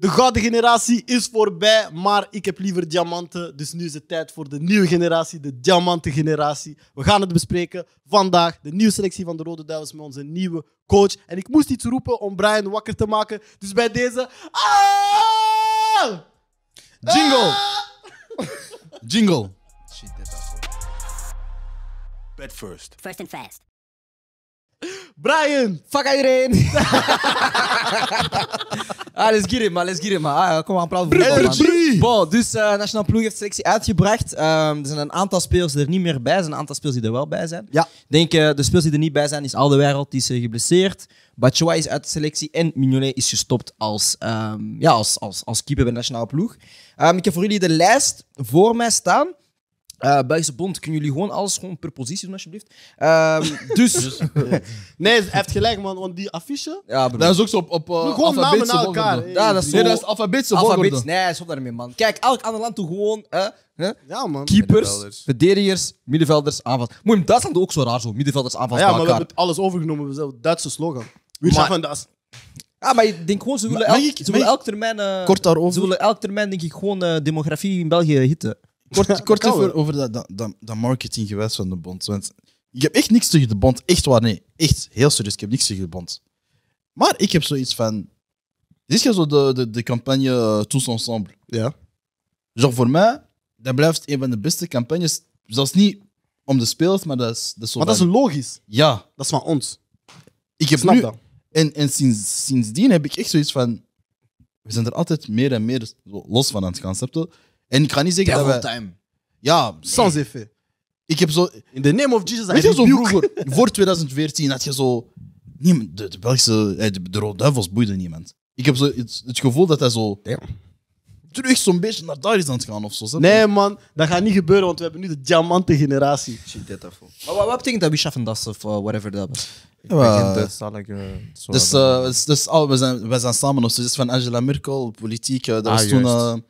De gouden generatie is voorbij, maar ik heb liever diamanten. Dus nu is het tijd voor de nieuwe generatie, de diamanten generatie. We gaan het bespreken vandaag. De nieuwe selectie van de Rode Duivels met onze nieuwe coach. En ik moest iets roepen om Brian wakker te maken. Dus bij deze... Ah! Jingle! Ah! Jingle. Bed first. First and fast. Brian! Fuck iedereen! Ah, let's get it, man. Let's get it, man. Ah, kom aan, praten voor Bon, dus uh, Nationaal Ploeg heeft selectie uitgebracht. Ehm, er zijn een aantal spelers er niet meer bij. Er zijn een aantal spelers die er wel bij zijn. Ja. denk, uh, de spelers die er niet bij zijn, is wereld. die is eh, geblesseerd. Batshuayi is uit de selectie en Mignolet is gestopt als, ehm, ja, als, als, als keeper bij Nationaal Ploeg. Ehm, ik heb voor jullie de lijst voor mij staan. Uh, Belgische Bond, kunnen jullie gewoon alles gewoon per positie doen, alsjeblieft? Uh, dus... nee, hij heeft gelijk, man. Want die affiche... dat is ook zo op, op uh, Gewoon namen naar elkaar. Ja, dat is zo... Nee, dat is alfabetische alfabet, Nee, stop daarmee, man. Kijk, elk ander land doet gewoon... Uh, huh? Ja, man. Keepers, verdedigers, middenvelders, aanval. Moet je in Duitsland ook zo raar zo. Middenvelders, aanvals, Ja, maar we hebben het alles overgenomen. We hebben het Duitse slogan. Wie maar... dat. Ja, maar ik denk gewoon, ze willen, elk, ze willen elk termijn... Eh, Kort daarover. Ze willen elk termijn, denk ik, gewoon demografie in België hitten. Kort, kort over dat, dat, dat, van de bond. Want ik heb echt niks tegen de bond. Echt waar, nee. Echt, heel serieus. Ik heb niks tegen de bond. Maar ik heb zoiets van... Dit is zo de, de, de campagne eh, Tous Ensemble. Ja. Genre voor mij, dat blijft een van de beste campagnes. Zelfs niet om de spelers, maar dat is, dat Maar dat is logisch. Ja. Dat is van ons. Ik heb Snap nu, dat. En, sinds, sindsdien heb ik echt zoiets van... We zijn er altijd meer en meer los van aan het concept. En ik ga niet zeggen Devil dat we time. Ja, sans nee. Ik heb zo... In the name of Jesus, Weet je zo vroeger, voor 2014, had je zo... Niemand, de, de Belgische... Eh, de, de Rode Duivels boeide niemand. Ik heb zo het, gevoel dat hij zo... terug zo'n beetje naar daar is gaan of zo. Nee, man, dat gaat niet gebeuren, want we hebben nu de diamante Shit, Maar wat betekent dat we schaffen dat of eh, whatever dat eh, dus, dus, dus, oh, we, zijn, we zijn samen of zo. Dus van Angela Merkel, politiek. Dat ah, was toen.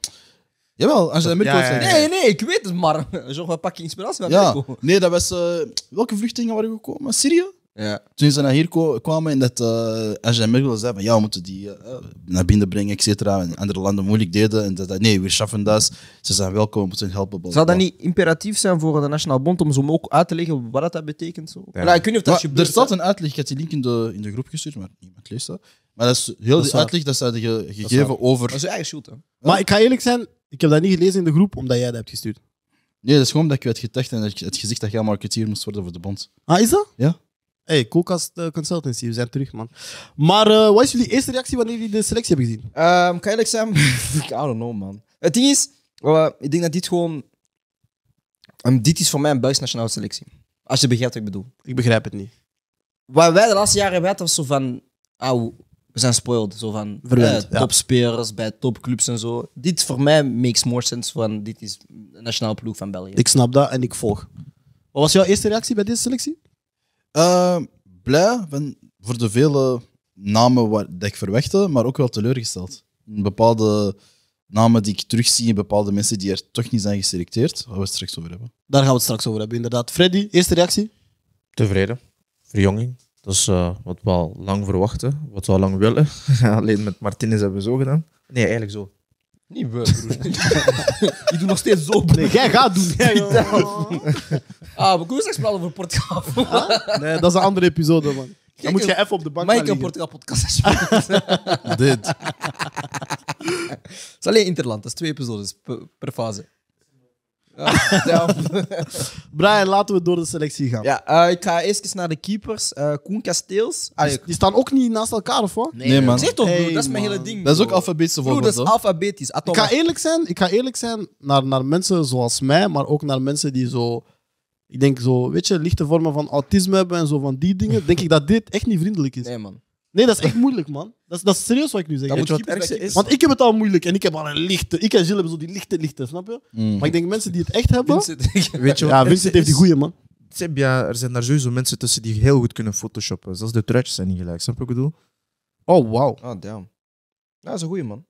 Jawel, Angela Merkel. Ja, ja, Nee, nee, ik weet het, maar zo een pakje inspiratie van ja. Nee, dat was... Eh, welke vluchtelingen waren gekomen? Syrië? Ja. Toen ze naar hier kwamen en dat eh Angela Merkel zei van ja, we moeten die eh, naar binnen brengen, et cetera. En andere landen moeilijk deden. En dat, nee, we schaffen dat. Ze zijn welkom, we moeten helpen. Zou dat niet imperatief zijn voor de Nationaal Bond om ze ook uit te leggen wat dat betekent? Zo? Ja. ik weet niet of dat er staat een uitleg, ik heb die link in de, in de groep gestuurd, maar niemand leest dat. Maar dat is heel die uitleg dat ze hadden gegeven over... Dat is je eigen schuld, hè. Maar ik ga eerlijk zijn, ik heb dat niet gelezen in de groep omdat jij dat hebt gestuurd. Nee, dat is gewoon omdat ik werd getacht en het gezicht dat jij marketeer moest worden voor de bond. Ah, is dat? Ja. Hey, Coca uh, eh, Consultancy, we zijn terug, man. Maar eh, wat is jullie eerste reactie wanneer jullie de selectie hebben gezien? Um, kan eerlijk zijn? I don't know, man. Het ding is, eh, ik denk dat dit gewoon... Ehm, dit is voor mij een buisnationale selectie. Als je begrijpt wat ik bedoel. Ik begrijp het niet. Wat wij de laatste jaren weten, was zo van... Au, we zijn spoiled. Zo van eh, topspelers bij topclubs en zo. Dit voor mij makes more sense van dit is de nationale ploeg van België. Ik snap dat en ik volg. Wat was jouw eerste reactie bij deze selectie? Eh, blij van, voor de vele namen waar, ik verwachtte, maar ook wel teleurgesteld. bepaalde namen die ik terugzie, bepaalde mensen die er toch niet zijn geselecteerd. Daar gaan we het straks over hebben. Daar gaan we het straks over hebben, inderdaad. Freddy, eerste reactie? Tevreden. Verjonging dat uh, wat we al lang verwachten, wat we al lang willen. Alleen met Martinez hebben we zo gedaan. Nee, eigenlijk zo. Niet we, broer. Je doet nog steeds zo, broer. Nee, jij gaat doen. ah, we kunnen straks praten over Portugal. Nee, dat is een andere episode, man. Dan moet je eh, even op de bank Mike kan Portugal podcast Dit. Het is alleen Interland, dat is twee episodes per fase. Brian, laten we door de selectie gaan. Ja, eh, ik ga eerst eens naar de keepers. Uh, Koen Kasteels. Ah, die, staan ook niet naast elkaar, of wat? Nee, man. Zeg toch, dat is mijn hele ding. Dat is ook alfabetische volgorde. Dat is alfabetisch. Ah, ik ga eerlijk zijn, ik ga eerlijk zijn naar, naar mensen zoals mij, maar ook naar mensen die zo... Ik denk zo, weet je, lichte vormen van autisme hebben en zo van die dingen. denk ik dat dit echt niet vriendelijk is. Nee, man. Nee, dat is echt moeilijk, man. Dat is, dat serieus wat ik nu zeg. Want ik heb het al moeilijk en ik heb al een lichte. Ik en Jill hebben zo die lichte, lichte, snap je? Mm. Maar ik denk mensen die het echt hebben. weet je ja, Vincent heeft die goede man. ja er zijn daar sowieso mensen tussen die heel goed kunnen photoshoppen. zoals de truitjes zijn niet gelijk, snap je wat ik bedoel? Oh, wauw. Oh, damn. Ja, dat is een goede man.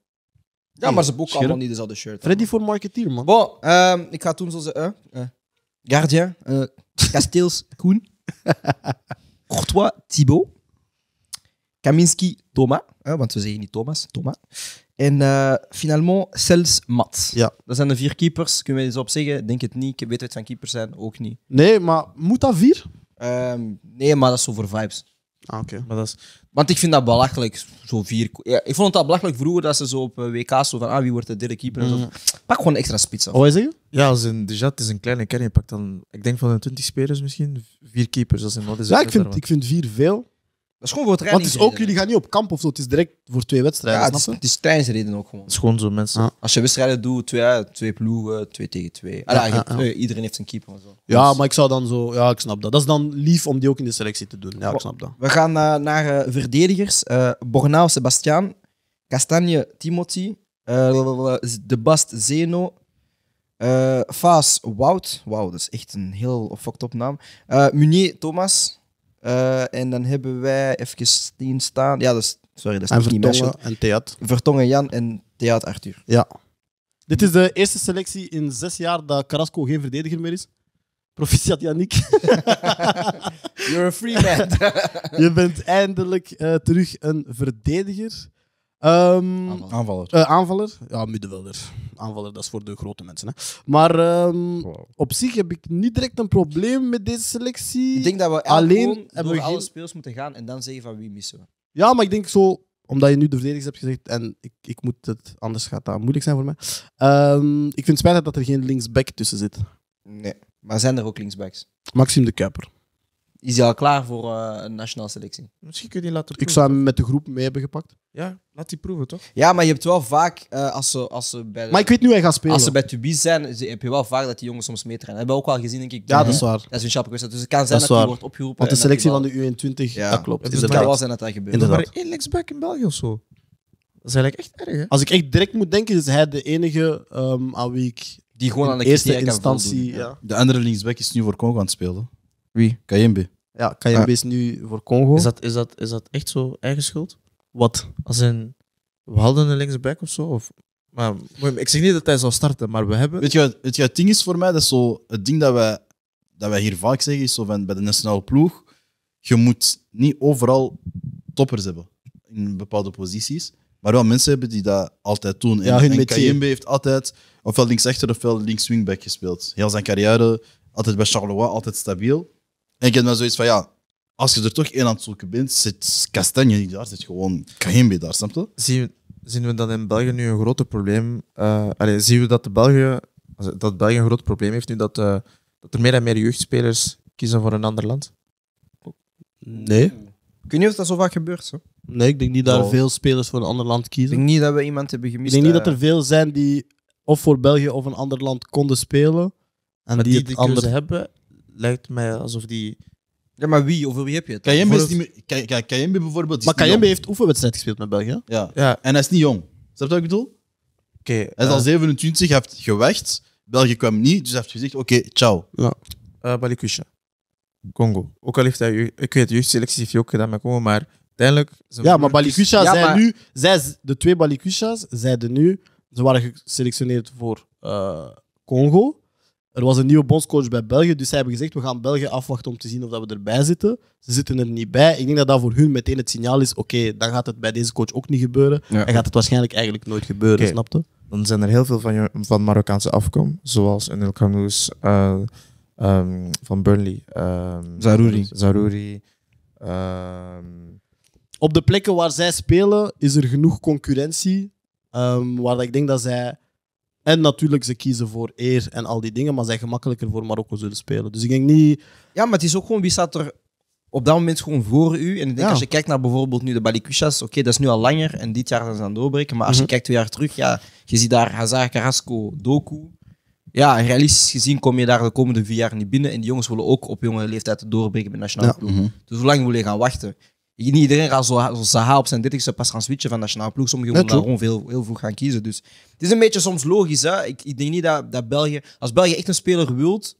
Ja, maar ze boeken allemaal niet dezelfde shirt. Ready voor marketeer, man. Bon, ehm, ik ga toen zoals... Uh, eh, eh. gardien Guardian, eh, Kasteels, Koen, Courtois, Thibaut. Kaminski, Thomas. want we zeggen niet Thomas, Thomas. En eh, finalement, zelfs Mats. Ja. Dat zijn de vier keepers. Kunnen we eens op zeggen? Denk het niet. Ik weet het van keepers zijn ook niet. Nee, maar moet dat vier? Ehm, nee, maar dat is zo voor vibes. Ah, oké. Maar dat is... Want ik vind dat belachelijk, zo vier... Ja, ik vond het belachelijk vroeger dat ze zo op eh, WK zo van ah, wie wordt de derde keeper en zo. Mm. Pak gewoon extra spits af. Wat zeg Ja, als een, dus ja, het is een kleine kern. Je pakt dan, ik denk van de 20 spelers misschien, vier keepers. Dat is een, wat is ja, ik vind, ik vind vier veel. Dat is gewoon voor het Want is ook, jullie gaan niet op kamp of Het is direct voor twee wedstrijden. Ja, het, is, snap het is ook gewoon. Het is gewoon zo, mensen. Als je wedstrijden doet, twee, twee ploegen, twee tegen twee. Ah, iedereen heeft een keeper en zo. Ja, maar ik zou dan zo... Ja, ik snap dat. Dat is dan lief om die ook in de selectie te doen. Ja, ik snap dat. We gaan eh, naar eh, verdedigers. Uh, Bornau, Sebastian. Castagne, Timothy. de Bast, Zeno. Faas, Wout. Wauw, dat is echt een heel fucked up naam. Munier, Thomas. Eh, en dan hebben wij even tien staan. Ja, dat is, sorry, dat is en niet Vertongen en Theat. Vertongen Jan en Theat Arthur. Ja. Dit is de eerste selectie in zes jaar dat Carrasco geen verdediger meer is. Proficiat Yannick. You're a free man. je bent eindelijk eh, terug een verdediger aanvaller. Ehm, aanvaller. Eh, ja, middenvelder. Aanvaller, dat is voor de grote mensen. Hè. Maar ehm, op zich heb ik niet direct een probleem met deze selectie. Ik denk dat we alleen hebben we alle geen... moeten gaan en dan zeggen van wie missen we. Ja, maar ik denk zo, omdat je nu de verdedigers hebt gezegd en ik, ik moet het, anders gaat dat moeilijk zijn voor mij. Ehm, ik vind het spijtig dat er geen linksback tussen zit. Nee, maar zijn er ook linksbacks? Maxime de Kuiper is hij al klaar voor eh, een nationale selectie. Misschien kun je die laten proeven. Ik zou hem met de groep mee hebben gepakt. Ja, laat die proeven, toch? Ja, maar je hebt wel vaak, eh, als, ze, als ze bij... Maar ik weet nu hij gaat spelen. Als ze bij Tubies zijn, heb je wel vaak dat die jongens soms meetrainen. Dat hebben we ook wel gezien, denk ik. Ja, dat is waar. Dat is een chappe Dus het kan zijn dat, hij wordt opgeroepen. Want de selectie van de U21, ja. klopt. Dus het kan wel zijn dat dat gebeurt. Inderdaad. Er waren één linksback in België of zo. Dat is eigenlijk echt erg, hè? Als ik echt direct moet denken, is hij de enige um, aan wie ik... Die gewoon aan de eerste instantie... De andere linksback is nu voor Congo aan het spelen. Wie? Kayembe. Ja, Kayembe is nu voor Congo. Is dat, is, dat, is dat echt zo eigen schuld? Wat? Als in, we hadden een linksback of zo? Of, maar, ik zeg niet dat hij zal starten, maar we hebben... Weet je, weet je het ding is voor mij, dat is zo, het ding dat wij, dat wij hier vaak zeggen, is zo van, bij de nationale ploeg, je moet niet overal toppers hebben in bepaalde posities. Maar wel mensen hebben die dat altijd doen. Ja, en, heeft altijd ofwel linksachter ofwel linkswingback gespeeld. Heel zijn carrière, altijd bij Charleroi, altijd stabiel. En ik heb dan zoiets van, ja, als je er toch één aan het zoeken bent, zit kastanje niet daar, zit gewoon bij daar, snap je? Zien, zien we dan in België nu een groot probleem? Uh, eh, allez, zien we dat, de België, dat België een groot probleem heeft nu dat, eh, dat er meer en meer jeugdspelers kiezen voor een ander land? Nee. Ik weet niet of dat zo vaak gebeurt. Nee, ik denk niet dat er oh. veel spelers voor een ander land kiezen. Ik denk niet dat we iemand hebben gemist. Ik denk niet eh. dat er veel zijn die of voor België of een ander land konden spelen. En die, die, het anders hebben lijkt mij alsof die. Ja, maar wie? Over wie heb je het? Kayembe is niet Kay- Kayembe bijvoorbeeld Maar Kayembe heeft oefenwedstrijd gespeeld met België. Ja. Ja, En hij is niet jong. Snap je wat ik bedoel? Hij is al 27, eh, hij heeft gewacht. België kwam niet, dus hij heeft gezegd, oké, ciao. eh, Balikusha. Congo. Ook al heeft hij, ik weet, selectie heeft je ook gedaan met Congo, maar uiteindelijk. Ja, maar Balikusha zijn nu... Zij, de twee Balikusha's zeiden nu... Ze waren geselectioneerd voor eh, Congo. Er was een nieuwe bondscoach bij België, dus zij hebben gezegd: we gaan België afwachten om te zien of dat we erbij zitten. Ze zitten er niet bij. Ik denk dat dat voor hun meteen het signaal is: oké, dan gaat het bij deze coach ook niet gebeuren. En gaat het waarschijnlijk eigenlijk nooit gebeuren, snapte? Dan zijn er heel veel van, van Marokkaanse afkomst, zoals Enel Canoes uh, eh, ehm, van Burnley, Zaruri. Ehm, Zarouri. Ehm, Op de plekken waar zij spelen is er genoeg concurrentie, waar ik denk dat zij en natuurlijk, ze kiezen voor eer en al die dingen, maar zijn gemakkelijker voor Marokko zullen spelen. Dus ik denk niet... Ja, maar het is ook gewoon wie staat er op dat moment gewoon voor u. En ik denk, als je kijkt naar bijvoorbeeld nu de Balikushas. oké, dat is nu al langer en dit jaar zijn ze aan het doorbreken. Maar als je mhm. kijkt twee jaar terug, ja, je ziet daar Hazard, Carrasco, Doku. Ja, realistisch gezien kom je daar de komende vier jaar niet binnen. En die jongens willen ook op jonge leeftijd doorbreken bij nationale ja. Mhm. Dus hoe lang wil je gaan wachten? Niet iedereen gaat zo, zo op zijn dertigste pas gaan switchen van nationale ploeg. Sommigen willen daarom gewoon heel vroeg gaan kiezen. Dus het is een beetje soms logisch. Hè? Ik, denk niet dat, dat België... Als België echt een speler wilt,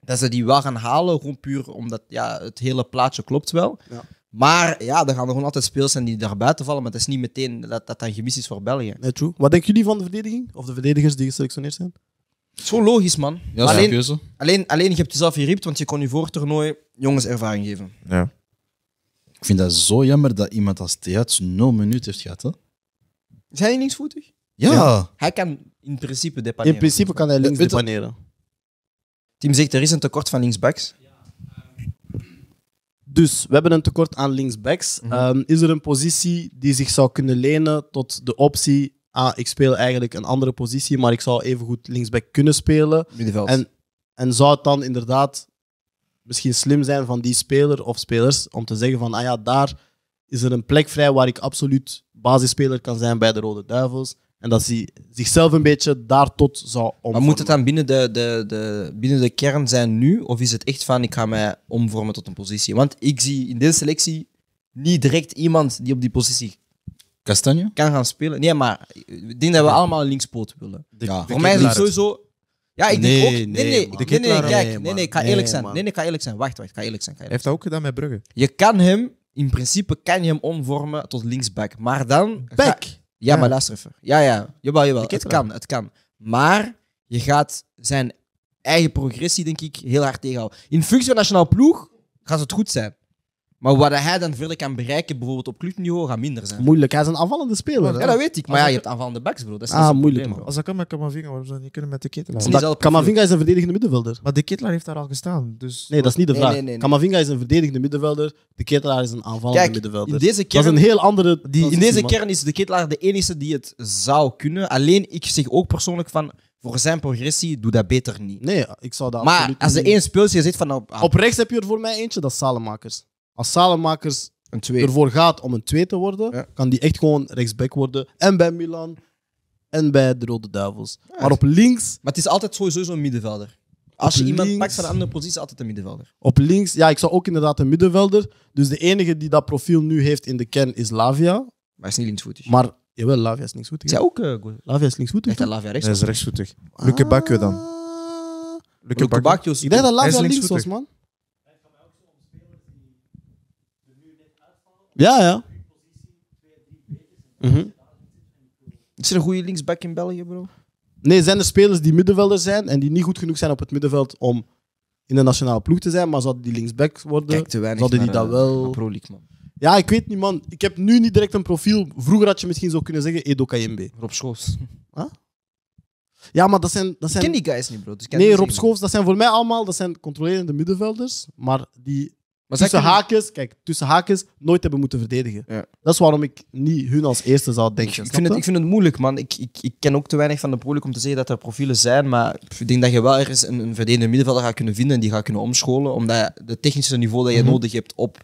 dat ze die wel gaan halen. Gewoon puur omdat ja, het hele plaatje klopt wel. Ja. Maar ja, er gaan er gewoon altijd spelers zijn die daar buiten vallen. Maar het is niet meteen dat dat een gemis is voor België. Nee, Wat denken jullie van de verdediging? Of de verdedigers die geselectioneerd zijn? Het gewoon logisch, man. Ja, alleen, alleen, je hebt jezelf geriept, want je kon je voor het toernooi jongens ervaring geven. Ja. Ik vind dat zo jammer dat iemand als Theats nul minuut heeft gehad. Hè? Is hij linksvoetig? Ja. ja. Hij kan in principe depaneren. In principe kan hij links depaneren. Tim zegt, er is een tekort van linksbacks. Dus we hebben een tekort aan linksbacks. Mhm. Ehm, is er een positie die zich zou kunnen lenen tot de optie... Ah, ik speel eigenlijk een andere positie, maar ik zou even goed linksback kunnen spelen. En, en zou het dan inderdaad misschien slim zijn van die speler of spelers om te zeggen van, ah ja, daar is er een plek vrij waar ik absoluut basisspeler kan zijn bij de Rode Duivels. En dat hij zichzelf een beetje daar tot zou omvormen. Maar moet het dan binnen de, de, de, binnen de kern zijn nu? Of is het echt van, ik ga mij omvormen tot een positie? Want ik zie in deze selectie niet direct iemand die op die positie Castagne? kan gaan spelen. Nee, maar ik denk dat we allemaal een linkspoot willen. ja. Voor mij is het sowieso ja, ik denk ook... Nee, nee, nee, nee, kijk, nee, nee, ik ga eerlijk zijn. Nee, nee, ik ga eerlijk zijn. Wacht, wacht, ik ga eerlijk zijn. heeft dat ook gedaan met Brugge. Je kan hem, in principe kan je hem omvormen tot linksback. Maar dan... Back? ja, maar luister even. Ja, ja. Jawel, wel Het kan, het kan. Maar je gaat zijn eigen progressie, denk ik, heel hard tegenhouden. In functie van nationaal ploeg gaat het goed zijn. Maar wat hij dan verder kan bereiken, bijvoorbeeld op clubniveau, gaat minder zijn. Moeilijk, hij is een aanvallende speler. Ja, dat weet ik. Maar ja, je hebt aanvallende backs, bro. Dat is ah, moeilijk. Man. Als dat kan met Kamavinga, waarom zou niet kunnen met de Ketelaar? Kamavinga is een verdedigende middenvelder. Maar de Ketelaar heeft daar al gestaan. Dus... Nee, dat is niet de vraag. Nee, Kamavinga is een verdedigende middenvelder, de Ketelaar is een aanvallende middenvelder. In deze kern, is in deze kern is de Ketelaar de enige die het zou kunnen. Alleen, ik zeg ook persoonlijk van voor zijn progressie, doe dat beter niet. Nee, ik zou dat Maar als de één speeltje zit van... Op, op rechts heb je er voor mij eentje, dat is Salemakers. Als Salemakers twee. ervoor gaat om een 2 te worden, kan die echt gewoon rechtsback worden. En bij Milan en bij de Rode Duivels. maar op links. Maar het is altijd sowieso zo'n middenvelder. Als je iemand pakt van een andere positie, altijd een middenvelder. Op links, ja, ik zou ook inderdaad een middenvelder. Dus de enige die dat profiel nu heeft in de kern is Lavia. Maar hij is niet linksvoetig. Maar jawel, Lavia is linksvoetig. Zij ook eh, goed. Lavia is linksvoetig. Echt, Lavia rechtsvoetig. Hij is rechtsvoetig. Ah. Luke Bakio dan. Ah. Luke, Bakio. Ik dat Lavia links was, man. Ja, ja. Mhm. Is er een goede linksback in België, bro? Nee, zijn er spelers die middenvelder zijn en die niet goed genoeg zijn op het middenveld om in de nationale ploeg te zijn, maar zouden die linksback worden, Kijk te weinig zouden die dat eh, wel... Pro League, man. Ja, ik weet niet, man. Ik heb nu niet direct een profiel. Vroeger had je misschien zo kunnen zeggen Edo KMB. Rob Schoofs. Ja, maar dat zijn... Dat Ik zijn ken die guys niet, bro. Dus nee, Rob Schoos, Schoofs, dat zijn voor mij allemaal dat zijn controlerende middenvelders, maar die maar tussen haakjes, kijk, tussen haakjes nooit hebben moeten verdedigen. Ja. Dat is waarom ik niet hun als eerste zou denken. Ik, vind, het, ik vind het moeilijk, man. Ik, ik, ik ken ook te weinig van de prolijk om te zeggen dat er profielen zijn. Maar ik denk dat je wel ergens een, een verdedigende middenvelder gaat kunnen vinden en die gaat kunnen omscholen. Omdat het technische niveau dat je mhm. nodig hebt op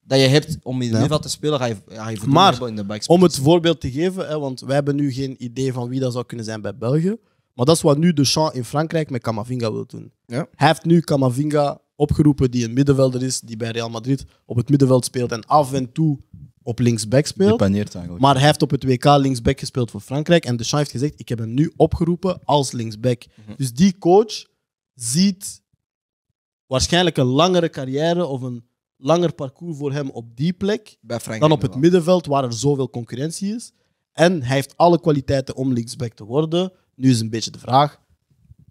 dat je hebt om in ieder te spelen, ga je, ga maar, in de backspace. om het voorbeeld te geven, hè, want wij hebben nu geen idee van wie dat zou kunnen zijn bij België. Maar dat is wat nu Deschamps in Frankrijk met Camavinga wil doen. Ja. Hij heeft nu Camavinga opgeroepen die een middenvelder is, die bij Real Madrid op het middenveld speelt en af en toe op linksback speelt. eigenlijk. Maar hij heeft op het WK linksback gespeeld voor Frankrijk. En Deschamps heeft gezegd, ik heb hem nu opgeroepen als linksback. Mhm. Dus die coach ziet waarschijnlijk een langere carrière of een langer parcours voor hem op die plek bij dan op het middenveld waar er zoveel concurrentie is. En hij heeft alle kwaliteiten om linksback te worden. Nu is een beetje de vraag,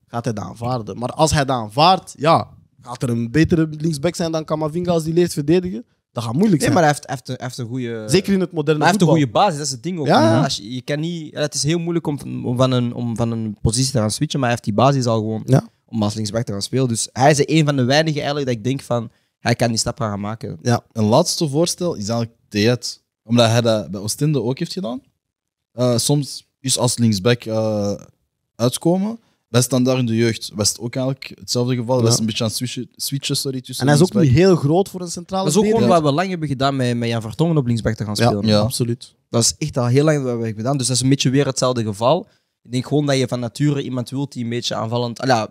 gaat hij dat aanvaarden? Maar als hij dat aanvaardt, ja, Gaat er een betere linksback zijn dan Kamavinga als die leert verdedigen? Dat gaat moeilijk zijn. Nee, maar hij heeft, heeft, een goede... Zeker in het moderne hij voetbal. heeft een goede basis, dat is het ding ook. Ja. Mhm. Als je, kan niet, het is heel moeilijk om, van een, om van een positie te gaan switchen, maar hij heeft die basis al gewoon om als linksback te gaan spelen. Dus hij is een van de weinigen eigenlijk dat ik denk van, hij kan die stap gaan maken. Ja. Een laatste voorstel is eigenlijk deet. Omdat hij dat bij Oostende ook heeft gedaan. Eh, soms is als linksback uh, uitkomen staan daar in de jeugd west ook eigenlijk hetzelfde geval. Ja. Dat is een beetje aan het switchen, switchen sorry, tussen. En hij is ook niet heel groot voor een centrale Dat is ook gewoon wat we lang hebben gedaan met, met Jan Vertongen op linksback te gaan spelen. Ja, absoluut. Dat is echt al heel lang wat we hebben gedaan. Dus dat is een beetje weer hetzelfde geval. Ik denk gewoon dat je van nature iemand wilt die een beetje aanvallend... ja,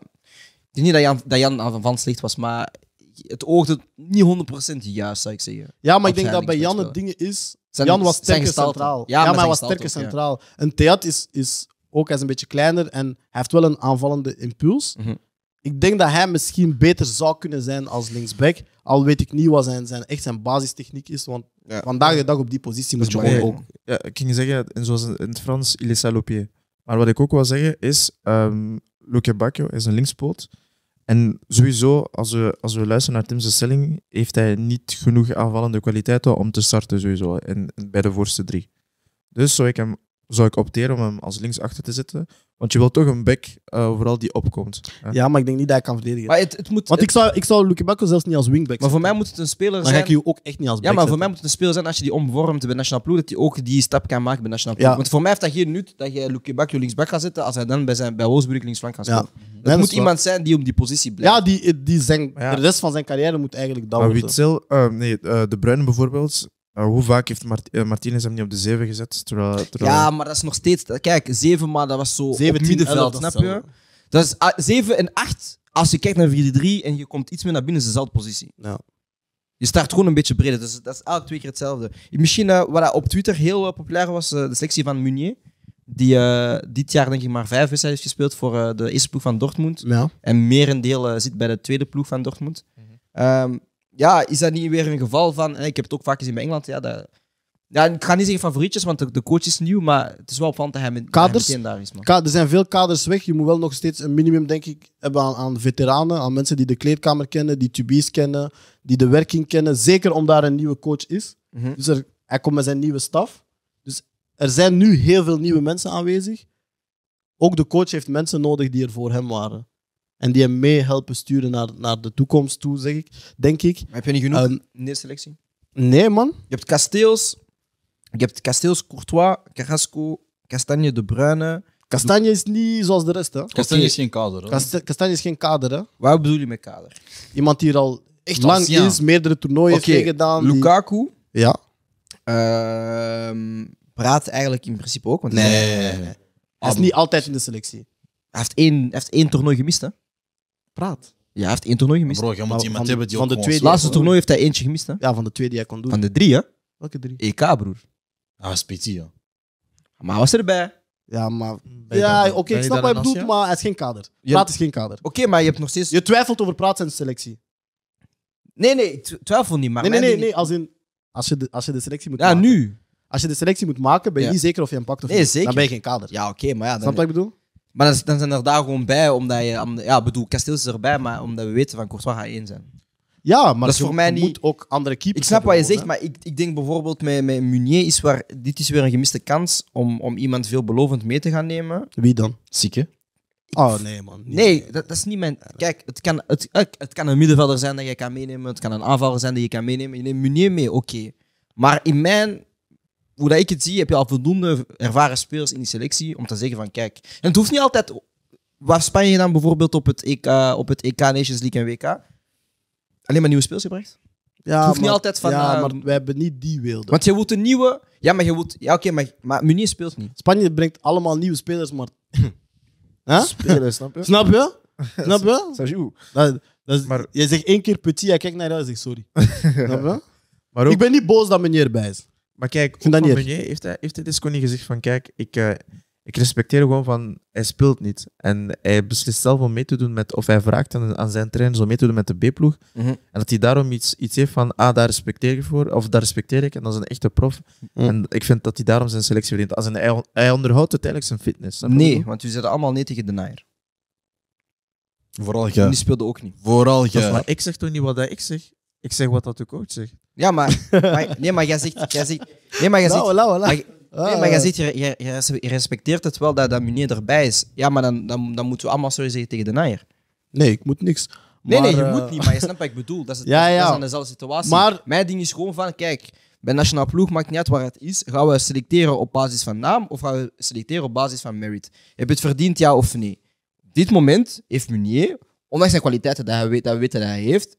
ik denk niet dat Jan, dat Jan aanvallend slecht was, maar het oogde niet 100% juist, zou ik zeggen. Ja, maar ik denk dat bij Jan het ding is... Jan was sterke centraal. Ja, maar, hij was sterk centraal. Een En Theat is, is ook hij is een beetje kleiner en hij heeft wel een aanvallende impuls. Mhm. Ik denk dat hij misschien beter zou kunnen zijn als linksback. Al weet ik niet wat zijn, zijn, echt zijn basistechniek is. Want vandaag de dag op die positie moet je gewoon ook. Ja, ik ging zeggen, en zoals in het Frans, il est salopier. Maar wat ik ook wil zeggen is: um, Luke Bacchio is een linkspoot. En sowieso, als we, als we luisteren naar Tim's stelling, heeft hij niet genoeg aanvallende kwaliteiten om te starten, sowieso. En, bij de voorste drie. Dus zou ik hem zou ik opteren om hem als linksachter te zetten. Want je wil toch een back eh, vooral die opkomt. Ja, maar ik denk niet dat hij kan verdedigen. Maar het, het moet, Want ik zou, ik zou Luke zelfs niet als wingback zetten. Maar voor mij moet het een speler zijn... Dan ga ik je ook echt niet als Ja, maar voor mij moet het een speler zijn als je die omvormt bij National Ploeg, dat hij ook die stap kan maken bij National Ploeg. Want voor mij heeft dat geen nut dat je Luke Bacco linksback gaat zetten als hij dan bij, zijn, bij Wolfsburg linksflank gaat spelen. Het moet iemand zijn die om die positie blijft. Ja, die, die zijn, de rest van zijn carrière moet eigenlijk dat worden. Witzel, eh, nee, eh, De Bruyne bijvoorbeeld, hoe vaak heeft Mart eh, hem niet op de 7 gezet? Terwijl, Ja, maar dat is nog steeds. Kijk, 7 maar dat was zo. 7 middenveld, snap je? Dat is 7 ah, en 8. Als je kijkt naar 4-3 en je komt iets meer naar binnen, is dezelfde positie. Ja. Je start gewoon een beetje breder, dus dat is elke twee keer hetzelfde. Misschien uh, wat op Twitter heel eh, populair was, de selectie van Munier. Die dit jaar denk ik maar vijf wedstrijden heeft gespeeld voor de eerste ploeg van Dortmund. Ja. En merendeel zit bij de tweede ploeg van Dortmund. Mhm. Ehm, ja, is dat niet weer een geval van. En ik heb het ook vaak in mijn Engeland. Ja, dat, ja, ik ga niet zeggen favorietjes, want de, coach is nieuw. Maar het is wel opvallend dat hij, met, kaders, daar is. Man. er zijn veel kaders weg. Je moet wel nog steeds een minimum, denk ik, hebben aan, aan veteranen. Aan mensen die de kleedkamer kennen, die tubies kennen, die de werking kennen. Zeker omdat er een nieuwe coach is. Mhm. Dus er, hij komt met zijn nieuwe staf. Dus er zijn nu heel veel nieuwe mensen aanwezig. Ook de coach heeft mensen nodig die er voor hem waren. En die hem mee helpen sturen naar, naar de toekomst toe, zeg ik, denk ik. Maar heb je niet genoeg ehm, in de selectie? Nee, man. Je hebt Kasteels, je hebt Kasteels, Courtois, Carrasco, Castagne, De Bruyne. Castagne is niet zoals de rest, hè? Castagne is geen kader, hè? Castagne is geen kader, hè? bedoel je met kader? Iemand die er al echt lang is, meerdere toernooien heeft gedaan. Lukaku. Ja. Ehm, praat eigenlijk in principe ook. Want nee, nee, nee, Hij is niet altijd in de selectie. Hij heeft één, hij heeft één toernooi gemist, hè? Praat. Ja, hij heeft één toernooi gemist. Bro, van de twee Laatste toernooi heeft hij eentje gemist, hè? Ja, van de twee die hij kon doen. Van de drie, hè? Welke drie? EK, broer. Ah, PT, ja. Maar hij was erbij. Ja, maar... Ja, oké, ik snap wat je bedoelt, maar hij is geen kader. Praat is geen kader. Oké, maar je hebt nog steeds... Je twijfelt over Praat zijn selectie. Nee, nee, ik twijfel niet, maar... Nee, nee, nee, nee, als in... Als je, de, als je de selectie moet ja, maken... nu. Als je de selectie moet maken, ben je niet zeker of je hem pakt of nee, Zeker. Dan ben je geen kader. Ja, oké, maar ja... Dan... Snap wat ik bedoel? Maar dan, dan zijn er daar gewoon bij, omdat je... Ja, bedoel, Kasteel is erbij, maar omdat we weten van Courtois gaat één zijn. Ja, maar dat is voor mij niet... moet ook andere keepers Ik snap wat je zegt, maar ik, ik denk bijvoorbeeld met, met Munier is waar... Dit is weer een gemiste kans om, om iemand veelbelovend mee te gaan nemen. Wie dan? Zieke? oh ah, nee, man. Nee, dat, is niet mijn. Kijk, het kan, het, het kan een middenvelder zijn dat je kan meenemen. Het kan een aanvaller zijn dat je kan meenemen. Je neemt Munier mee, oké. Maar in mijn hoe ik het zie, heb je al voldoende ervaren spelers in die selectie om te zeggen van kijk. En het hoeft niet altijd. Waar Spanje dan bijvoorbeeld op het EK, op het EK Nations League en WK alleen maar nieuwe spelers gebracht? Ja, het hoeft niet altijd van. Ja, eh, maar we hebben niet die wilde. Want je moet een nieuwe. Ja, maar je wilt. Ja, oké, maar, maar Munier speelt niet. Spanje brengt allemaal nieuwe spelers, maar. huh? Spelers, snap je? Snap je? snap je? Dat, dat is, maar... je zegt één keer petit, jij kijkt naar jou en zegt sorry. snap je? Maar Ik ben niet boos dat meneer bij is. Maar kijk, ook van Meunier heeft hij, heeft hij Disco niet gezegd van kijk, ik, eh, ik respecteer gewoon van hij speelt niet. En hij beslist zelf om mee te doen met, of hij vraagt aan, aan zijn trainer om mee te doen met de B-ploeg. Mhm. En dat hij daarom iets, iets heeft van ah, daar respecteer ik voor, of daar respecteer ik en dat is een echte prof. En ik vind dat hij daarom zijn selectie verdient. Als een, hij, hij onderhoudt uiteindelijk zijn fitness. Nee, want u zit allemaal nee tegen de naaier. Vooral jij. Die speelde ook niet. Vooral jij. Maar ik zeg toch niet wat ik zeg. Ik zeg wat dat de coach zegt. Ja, maar, nee, maar jij zegt... Jij zegt nee, maar jij zegt... Ah, nee, maar jij zegt, je, je, respecteert het wel dat, dat erbij is. Ja, maar dan, dan, dan moeten we allemaal sorry zeggen tegen de naaier. Nee, ik moet niks. nee, nee, je eh, moet niet, maar je snapt wat ik bedoel. Dat is, ja, ja. aan dezelfde situatie. Maar... Mijn ding is gewoon van, kijk, bij nationaal ploeg maakt niet uit waar het is. Gaan we selecteren op basis van naam of gaan we selecteren op basis van merit? Heb je het verdiend, ja of nee? Op dit moment heeft Munier, ondanks zijn kwaliteiten dat, hij weet, dat we weten dat hij heeft,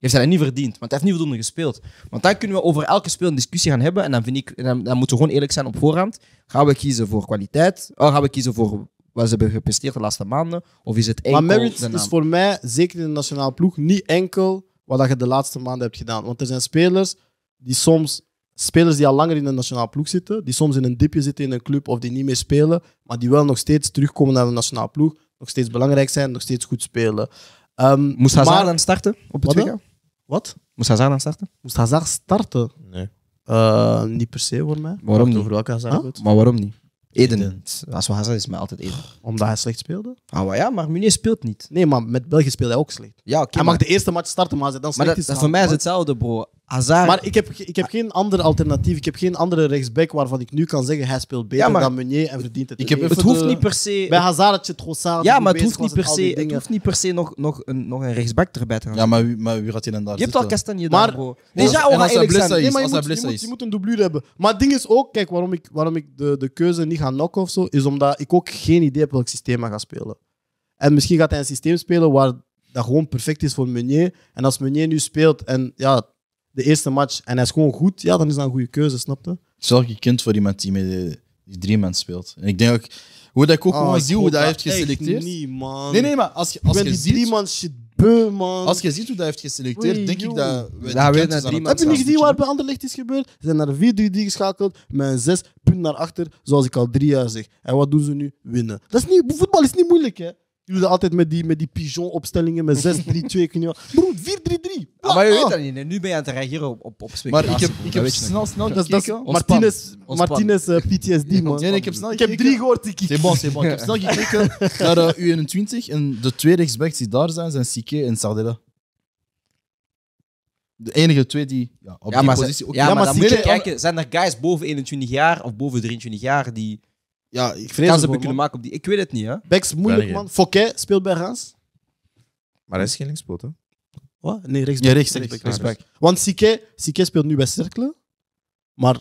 heeft hij dat niet verdiend, want hij heeft niet voldoende gespeeld. Want dan kunnen we over elke speel een discussie gaan hebben. En dan, vind ik, dan, dan moeten we gewoon eerlijk zijn op voorhand. Gaan we kiezen voor kwaliteit? Of oh, gaan we kiezen voor wat ze hebben gepresteerd de laatste maanden? Of is het enkel... Maar merit is voor mij, zeker in de nationale ploeg, niet enkel wat je de laatste maanden hebt gedaan. Want er zijn spelers die soms... Spelers die al langer in de nationale ploeg zitten, die soms in een dipje zitten in een club of die niet meer spelen, maar die wel nog steeds terugkomen naar de nationale ploeg, nog steeds belangrijk zijn, nog steeds goed spelen. Um, Moest Hazard maar, dan starten op het WK? Wat? Moest Hazard dan starten? Moest Hazard starten? Nee. Eh, niet per se voor mij. Waarom niet? Over welke Hazard huh? Maar waarom niet? Eden. Als we Hazard is mij altijd Eden. Omdat hij slecht speelde? Ah, maar ja, maar Munier speelt niet. Nee, maar met België speelde hij ook slecht. Ja, hij mag de eerste match starten, maar als hij dan slecht maar dat, is... Dat voor mij is hetzelfde, bro. Hazard. Maar ik heb, ik heb geen andere alternatief. Ik heb geen andere rechtsback waarvan ik nu kan zeggen hij speelt beter dan Munier en verdient het. het hoeft niet per se... Bij Hazard had je Ja, maar het hoeft, niet per se, het hoeft niet per se nog, nog, een, nog een rechtsback erbij te gaan. Ja, maar, maar wie gaat hij dan daar Je hebt al Castagne maar, daar, bro. Nee, ja, hij is. maar je, moet, een doublure hebben. Maar het ding is ook, kijk, waarom ik, waarom ik de, de keuze niet ga knocken of zo, is omdat ik ook geen idee heb welk systeem hij gaat spelen. En misschien gaat hij een systeem spelen waar dat gewoon perfect is voor Meunier. En als Munier nu speelt en ja de eerste match en hij is gewoon goed, ja, dan is dat een goede keuze, snapte? Zorg je kind voor iemand die met die drie man speelt. En ik denk ook, hoe dat ik ook ah, zie hoe dat hij heeft geselecteerd. Nee, Nee, maar als je, als je ziet... drie man shit beu, man. Als je ziet hoe hij heeft geselecteerd, denk ik dat... We ja, naar drie man Heb je niet gezien waar bij licht is gebeurd? Ze zijn naar 4-3-3 geschakeld, met een zes punt naar achter, zoals ik al drie jaar zeg. En wat doen ze nu? Winnen. Dat is niet, voetbal is niet moeilijk, hè. Jullie altijd met die, met die pigeon-opstellingen, met 6, 3, 2, kun je Broer, 4, 3, 3. maar je ah. weet dat niet. Nu ben je aan het reageren op, op, op Maar ik ah, heb, ik heb snel, snel Dat dat Martinez, Martinez PTSD, eh, man. ik heb snel Ik heb drie gehoord, die kick. bon, bon. Ik heb snel gekeken naar eh, U21 en de twee rechtsbacks die daar zijn, zijn Sique en Sardella. De enige twee die ja, op die positie ook... ja, maar, dan moet je kijken, zijn er guys boven 21 jaar of boven 23 jaar die ja, ik vrees kans hebben kunnen maken op die. Ik weet het niet, hè? Beks, moeilijk, man. Fouquet speelt bij Rans. Maar hij is geen linkspoot, hè? Wat? Nee, rechts Ja, rechts, rechts, rechts, Want Sique, Sique speelt nu bij Cercle, maar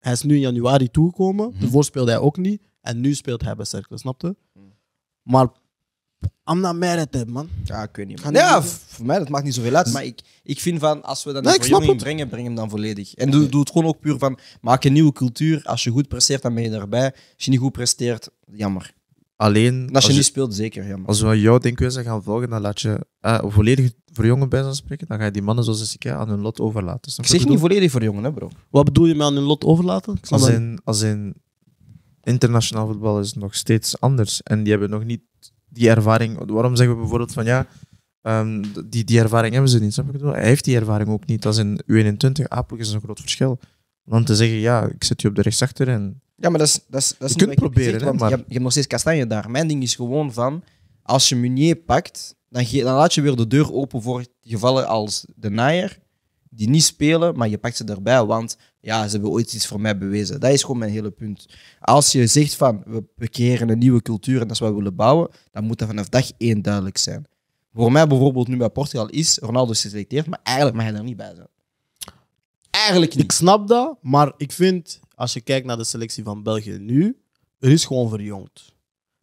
hij is nu in januari toegekomen. Mm -hmm. Daarvoor speelde hij ook niet. En nu speelt hij bij Cercle, snapte? Mhm. Maar I'm not mad at that, man. Ja, ik weet niet. Ja, voor mij, dat maakt niet zoveel uit. Maar ik, ik vind van, als we dan nee, een verjonging brengen, breng hem dan volledig. En doe, doe het gewoon ook puur van, maak een nieuwe cultuur. Als je goed presteert, dan ben je erbij. Als je niet goed presteert, jammer. Alleen... Als je, niet speelt, zeker, jammer. Als we aan jouw denkwijze gaan volgen, dan laat je uh, volledig verjongen bij zijn spreken, dan ga je die mannen zoals ik aan hun lot overlaten. ik zeg niet volledig verjongen, hè, bro. Wat bedoel je met aan hun lot overlaten? Als in, als in internationaal voetbal is nog steeds anders. En die hebben nog niet die ervaring. Waarom zeggen we bijvoorbeeld van ja, ehm, die, die ervaring hebben ze niet. Snap ik Hij heeft die ervaring ook niet. Dat is in U21 Apel is een groot verschil. Dan te zeggen, ja, ik zit je op de rechtsachter en... Ja, maar dat is, dat is, dat is je kunt proberen, hè, maar... je, hebt, nog steeds Kastanje daar. Mijn ding is gewoon van, als je Munier pakt, dan, dan laat je weer de deur open voor gevallen als de Naaier, die niet spelen, maar je pakt ze erbij, want ja, ze hebben ooit iets voor mij bewezen. Dat is gewoon mijn hele punt. Als je zegt van we creëren een nieuwe cultuur en dat is wat we willen bouwen, dan moet dat vanaf dag één duidelijk zijn. Voor mij bijvoorbeeld nu bij Portugal is Ronaldo geselecteerd, maar eigenlijk mag hij er niet bij zijn. Eigenlijk niet. Ik snap dat, maar ik vind als je kijkt naar de selectie van België nu, er is gewoon verjongd.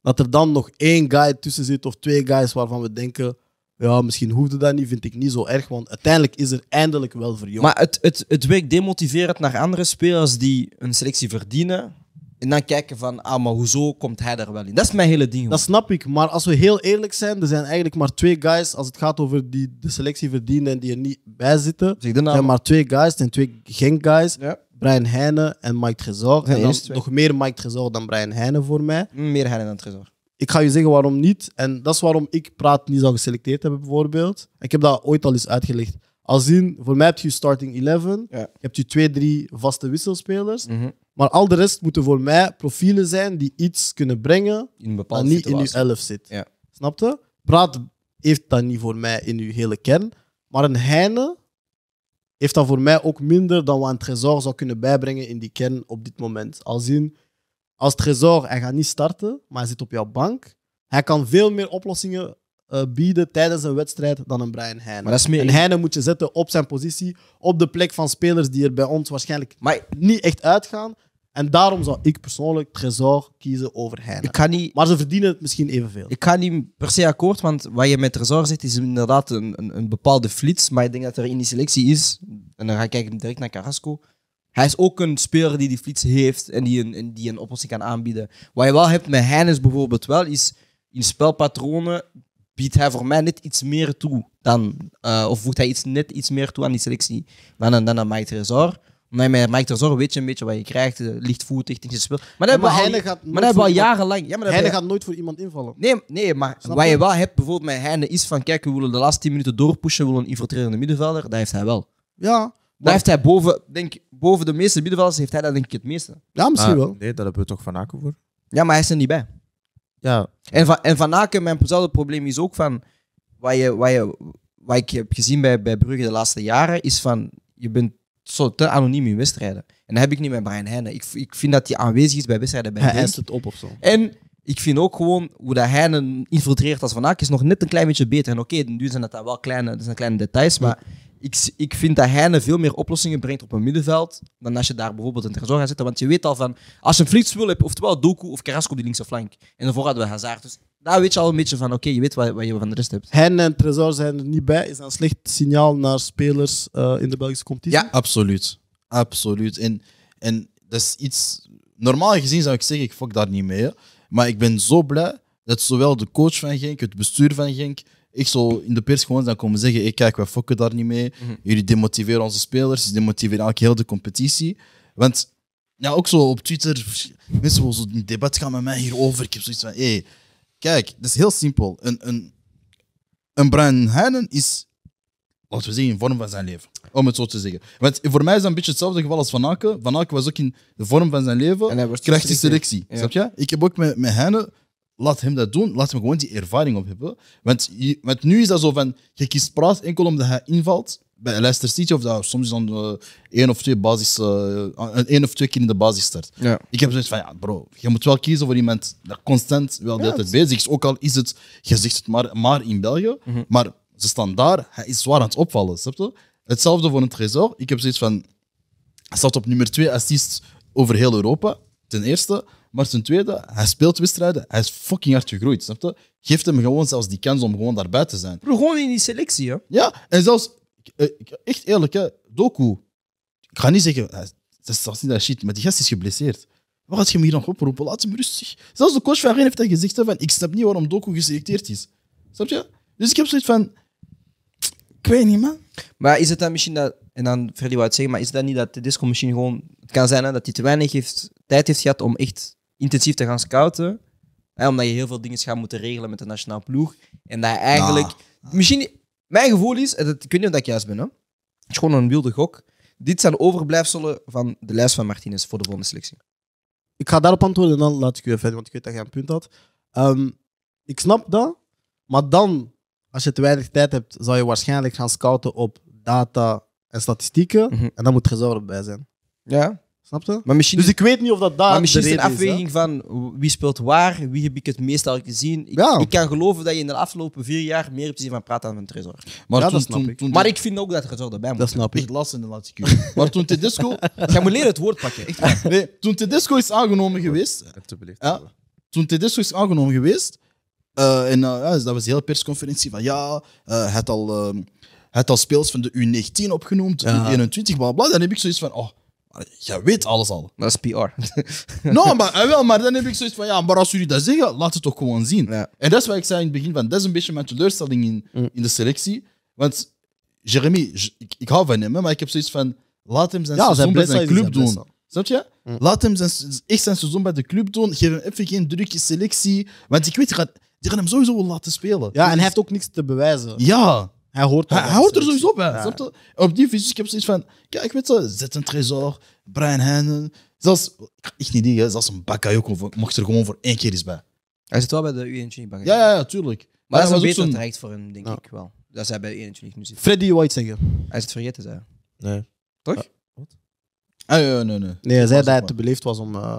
Dat er dan nog één guy tussen zit of twee guys waarvan we denken ja, misschien hoefde dat niet, vind ik niet zo erg. Want uiteindelijk is er eindelijk wel verjonging. Maar het, het, het werkt demotiverend naar andere spelers die een selectie verdienen. En dan kijken van, ah, maar hoezo komt hij er wel in? Dat is mijn hele ding. Dat snap ik, maar als we heel eerlijk zijn, er zijn eigenlijk maar twee guys, als het gaat over die de selectie verdienen en die er niet bij zitten, er zijn maar twee guys, en twee Genk guys. Brian Heijnen en Mike Trezor. En dan nog meer Mike Trezor dan Brian Heijnen voor mij. Meer Heijnen dan Trezor ik ga je zeggen waarom niet. En dat is waarom ik praat niet zou geselecteerd hebben, bijvoorbeeld. Ik heb dat ooit al eens uitgelegd. Als in, voor mij heb je starting 11, je heb je twee, drie vaste wisselspelers. Mhm. Maar al de rest moeten voor mij profielen zijn die iets kunnen brengen in een dat niet in je 11 zit. Ja. Snapte? Praat heeft dat niet voor mij in uw hele kern. Maar een Heine heeft dat voor mij ook minder dan wat een Trezor zou kunnen bijbrengen in die kern op dit moment. Al zien, als Trezor, hij gaat niet starten, maar hij zit op jouw bank. Hij kan veel meer oplossingen eh, bieden tijdens een wedstrijd dan een Brian Heine. Maar dat is meer... En Heine moet je zetten op zijn positie, op de plek van spelers die er bij ons waarschijnlijk niet echt uitgaan. En daarom zou ik persoonlijk Trezor kiezen over Heine. Ik ga niet... Maar ze verdienen het misschien evenveel. Ik ga niet per se akkoord, want wat je met Trezor zegt is inderdaad een, een, een bepaalde flits. Maar ik denk dat er in die selectie is, en dan ga ik direct naar Carrasco, hij is ook een speler die die fiets heeft en die een, die een oplossing kan aanbieden. Wat je wel hebt met Heines bijvoorbeeld wel, is in spelpatronen biedt hij voor mij net iets meer toe dan, eh, of voegt hij iets, net iets meer toe aan die selectie dan, een, dan een Mike Trezor. Omdat met Mike Trezor weet je een beetje wat je krijgt, eh, lichtvoetig, je speel. Maar dat hebben al, maar jarenlang. Ja, maar Heine gaat nooit voor iemand invallen. Nee, nee maar wat je wel hebt bijvoorbeeld met Heine is van, kijk, we willen de laatste 10 minuten doorpushen, we willen een infiltrerende middenvelder, dat heeft hij wel. Ja, maar heeft hij boven, denk, boven de meeste middenvelders heeft hij dat denk ik het meeste. Ja, misschien ah, wel. Nee, dat hebben we toch Van Aken voor. Ja, maar hij is er niet bij. Ja, En van, en van Aken, mijn probleem is ook van... Wat, je, wat, je, wat ik heb gezien bij, bij Brugge de laatste jaren, is van... Je bent zo te anoniem in wedstrijden. En dat heb ik niet met Brian Heijnen. Ik, ik vind dat hij aanwezig is bij wedstrijden bij Hij het op of zo. En ik vind ook gewoon hoe dat Heijnen infiltreert als Van Aken is nog net een klein beetje beter. En oké, nu zijn dat wel kleine, dat zijn kleine details, maar ik, ik vind dat Heine veel meer oplossingen brengt op een middenveld dan als je daar bijvoorbeeld een Trezor gaat zetten. Want je weet al van, als je een spul hebt, oftewel Doku of Carrasco die linkse flank. En daarvoor hadden we Hazard. Dus daar weet je al een beetje van, oké, je weet wat, wat, je van de rest hebt. Heine en Trezor zijn er niet bij. Is dat een slecht signaal naar spelers eh, in de Belgische competitie? Ja, absoluut. Absoluut. En, en dat is iets... Normaal gezien zou ik zeggen, ik fuck daar niet mee. Maar ik ben zo blij dat zowel de coach van Genk, het bestuur van Genk, ik zo in de pers gewoon dan komen zeggen: hey, kijk, wij fokken daar niet mee. Mhm. Jullie demotiveren onze spelers, ze demotiveren eigenlijk heel de competitie. Want ja, ook zo op Twitter, mensen willen debat gaan met mij hierover. Ik heb zoiets van: hey, kijk, dat is heel simpel. Een, een, een Brian Heinen is, laten we zeggen, in vorm van zijn leven. Om het zo te zeggen. Want voor mij is dat een beetje hetzelfde geval als Van Aken. Van Aken was ook in de vorm van zijn leven. En hij krijgt die selectie. Snap je? Ik heb ook met, met laat hem dat doen. Laat hem gewoon die ervaring op hebben. Want, nu is dat zo van, je kiest praat enkel omdat hij invalt. Bij Leicester City of dat, soms dan uh, één of twee basis, uh, één of twee keer in de basis start. Ja. Ik heb zoiets van, ja bro, je moet wel kiezen voor iemand dat constant wel de hele tijd bezig is. Ook al is het, je zegt het maar, maar in België, mhm. maar ze staan daar, hij is zwaar aan het opvallen. Snap Hetzelfde voor een Trésor. Ik heb zoiets van, hij staat op nummer twee assists over heel Europa, ten eerste. Maar zijn tweede, hij speelt wedstrijden. Hij is fucking hard gegroeid, snap je? Geeft hem gewoon zelfs die kans om gewoon daarbij te zijn. Bro, gewoon in die selectie, hè? Ja, en zelfs, eh, echt eerlijk, hè, Doku. Ik ga niet zeggen, Dat is zelfs niet dat shit, maar die gast is geblesseerd. Waar had je hem hier nog oproepen? Laat hem rustig. Zelfs de coach van Rijn heeft hij gezegd, van ik snap niet waarom Doku geselecteerd is. Snap je? Dus ik heb zoiets van, ik weet niet, man. Maar is het dan misschien dat, en dan Freddy wat het zeggen, maar is het dan niet dat de disco misschien gewoon, het kan zijn hè, dat hij te weinig heeft, tijd heeft gehad om echt intensief te gaan scouten. omdat je heel veel dingen gaat moeten regelen met de nationale ploeg. En dat eigenlijk. Ah. Misschien, mijn gevoel is, en dat, ik weet niet of ik juist ben, hè? het is gewoon een wilde gok. Dit zijn overblijfselen van de lijst van Martinez voor de volgende selectie. Ik ga daarop antwoorden en dan laat ik u verder, want ik weet dat jij een punt had. Ehm, ik snap dat, maar dan, als je te weinig tijd hebt, zou je waarschijnlijk gaan scouten op data en statistieken. Mhm. En dan moet gezorgd bij zijn. Ja. Snapte? Maar misschien dus ik weet niet of dat daar. Maar misschien de is een afweging van wie speelt waar, wie heb ik het meest al gezien. Ik, ik kan geloven dat je in de afgelopen vier jaar meer hebt gezien van dan mijn Trezor. Maar, ja, snap ik. maar ik vind ook dat Trezor erbij moet. Dat snap ik. Ik las in de laatste keer. maar toen Tedesco. ga moet leren het woord pakken. nee, toen Tedesco is aangenomen geweest. Ja, toen Tedesco is aangenomen geweest. Eh, en uh, dus dat was een hele persconferentie van ja, uh, eh, het al. het ehm, al speels van de U19 opgenoemd, U21, bla bla. Dan heb ik zoiets van, oh, Jij weet alles al. Dat is PR. no, maar, eh, maar dan heb ik zoiets van, ja, maar als jullie dat zeggen, laat het toch gewoon zien. En dat is wat ik zei in het begin, van, dat is een beetje mijn teleurstelling in, mm. in de selectie. Want Jeremy, ik, ik hou van hem, maar ik heb zoiets van, laat hem zijn seizoen bij zijn club doen. Snap je? Mm. Laat hem zijn, echt zijn seizoen bij de club doen. Geef hem even geen drukje selectie. Want ik weet, die gaat, die gaan hem sowieso laten spelen. Ja, en dus- hij heeft ook niks te bewijzen. Ja. Hij hoort, hij, hoort er sowieso bij. Op die visie, ik heb zoiets van: kijk, weet zo, zet een trésor, Brian Hennen. Zelfs, ik niet die, zelfs een Bakayoko mocht er gewoon voor één keer eens bij. Hij zit wel bij de U21 Bakayoko. Ja, ja, ja, tuurlijk. Maar, dat is een beter terecht voor hem, denk ik wel. Dat zij bij de U21 nu zit. Freddy White zeggen. Hij is het vergeten, zei Nee. Toch? Wat? Ah, nee, nee. Nee, hij zei dat het te beleefd was om eh,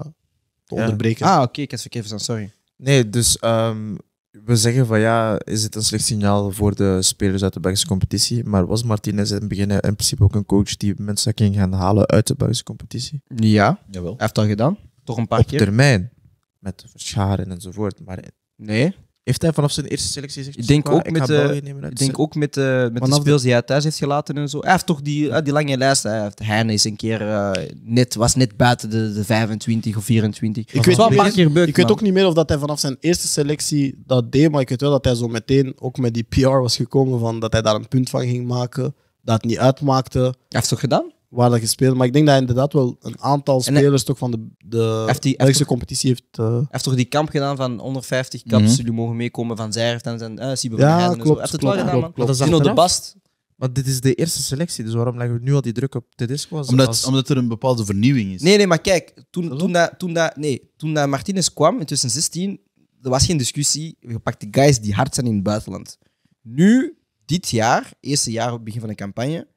te onderbreken. Ah, oké, ik heb het verkeerd gezegd sorry. Nee, dus um, we zeggen van ja, is het een slecht signaal voor de spelers uit de Belgische competitie? Maar was Martinez in het begin in principe ook een coach die mensen ging gaan halen uit de Belgische competitie? Ja, Jawel. heeft dat gedaan. Toch een paar Op keer. termijn. Met Verscharen enzovoort. Maar Nee, heeft hij vanaf zijn eerste selectie gezegd... Ik denk, ook, ik met, de, denk ook met, uh, met vanaf de die hij thuis heeft gelaten en zo. Hij heeft toch die, eh, die lange lijst. Hij heeft is een keer eh, net, was net buiten de, de 25 of 24. Ik weet, een paar keer ik weet ook niet meer of dat hij vanaf zijn eerste selectie dat deed, maar ik weet wel dat hij zo meteen ook met die PR was gekomen van dat hij daar een punt van ging maken. Dat het niet uitmaakte. Hij heeft het toch gedaan? waar dat Maar ik denk dat inderdaad wel een aantal spelers toch van de, de competitie heeft... Uh... heeft toch die kamp gedaan van onder 50 mhm. kaps, mm jullie mogen meekomen van Zijf eh, en zijn uh, Cyber ja, klopt, zo. Heeft het wel gedaan, man? Klopt, de Bast. Maar dit is de eerste selectie, dus waarom leggen we nu al die druk op Dit Als, omdat, omdat er een bepaalde vernieuwing is. Nee, nee, maar kijk, toen, toen, dat, toen, dat, nee, toen dat Martinez kwam in 2016, er was geen discussie. Je pakt de guys die hard zijn in het buitenland. Nu, dit jaar, eerste jaar, op het begin van de campagne,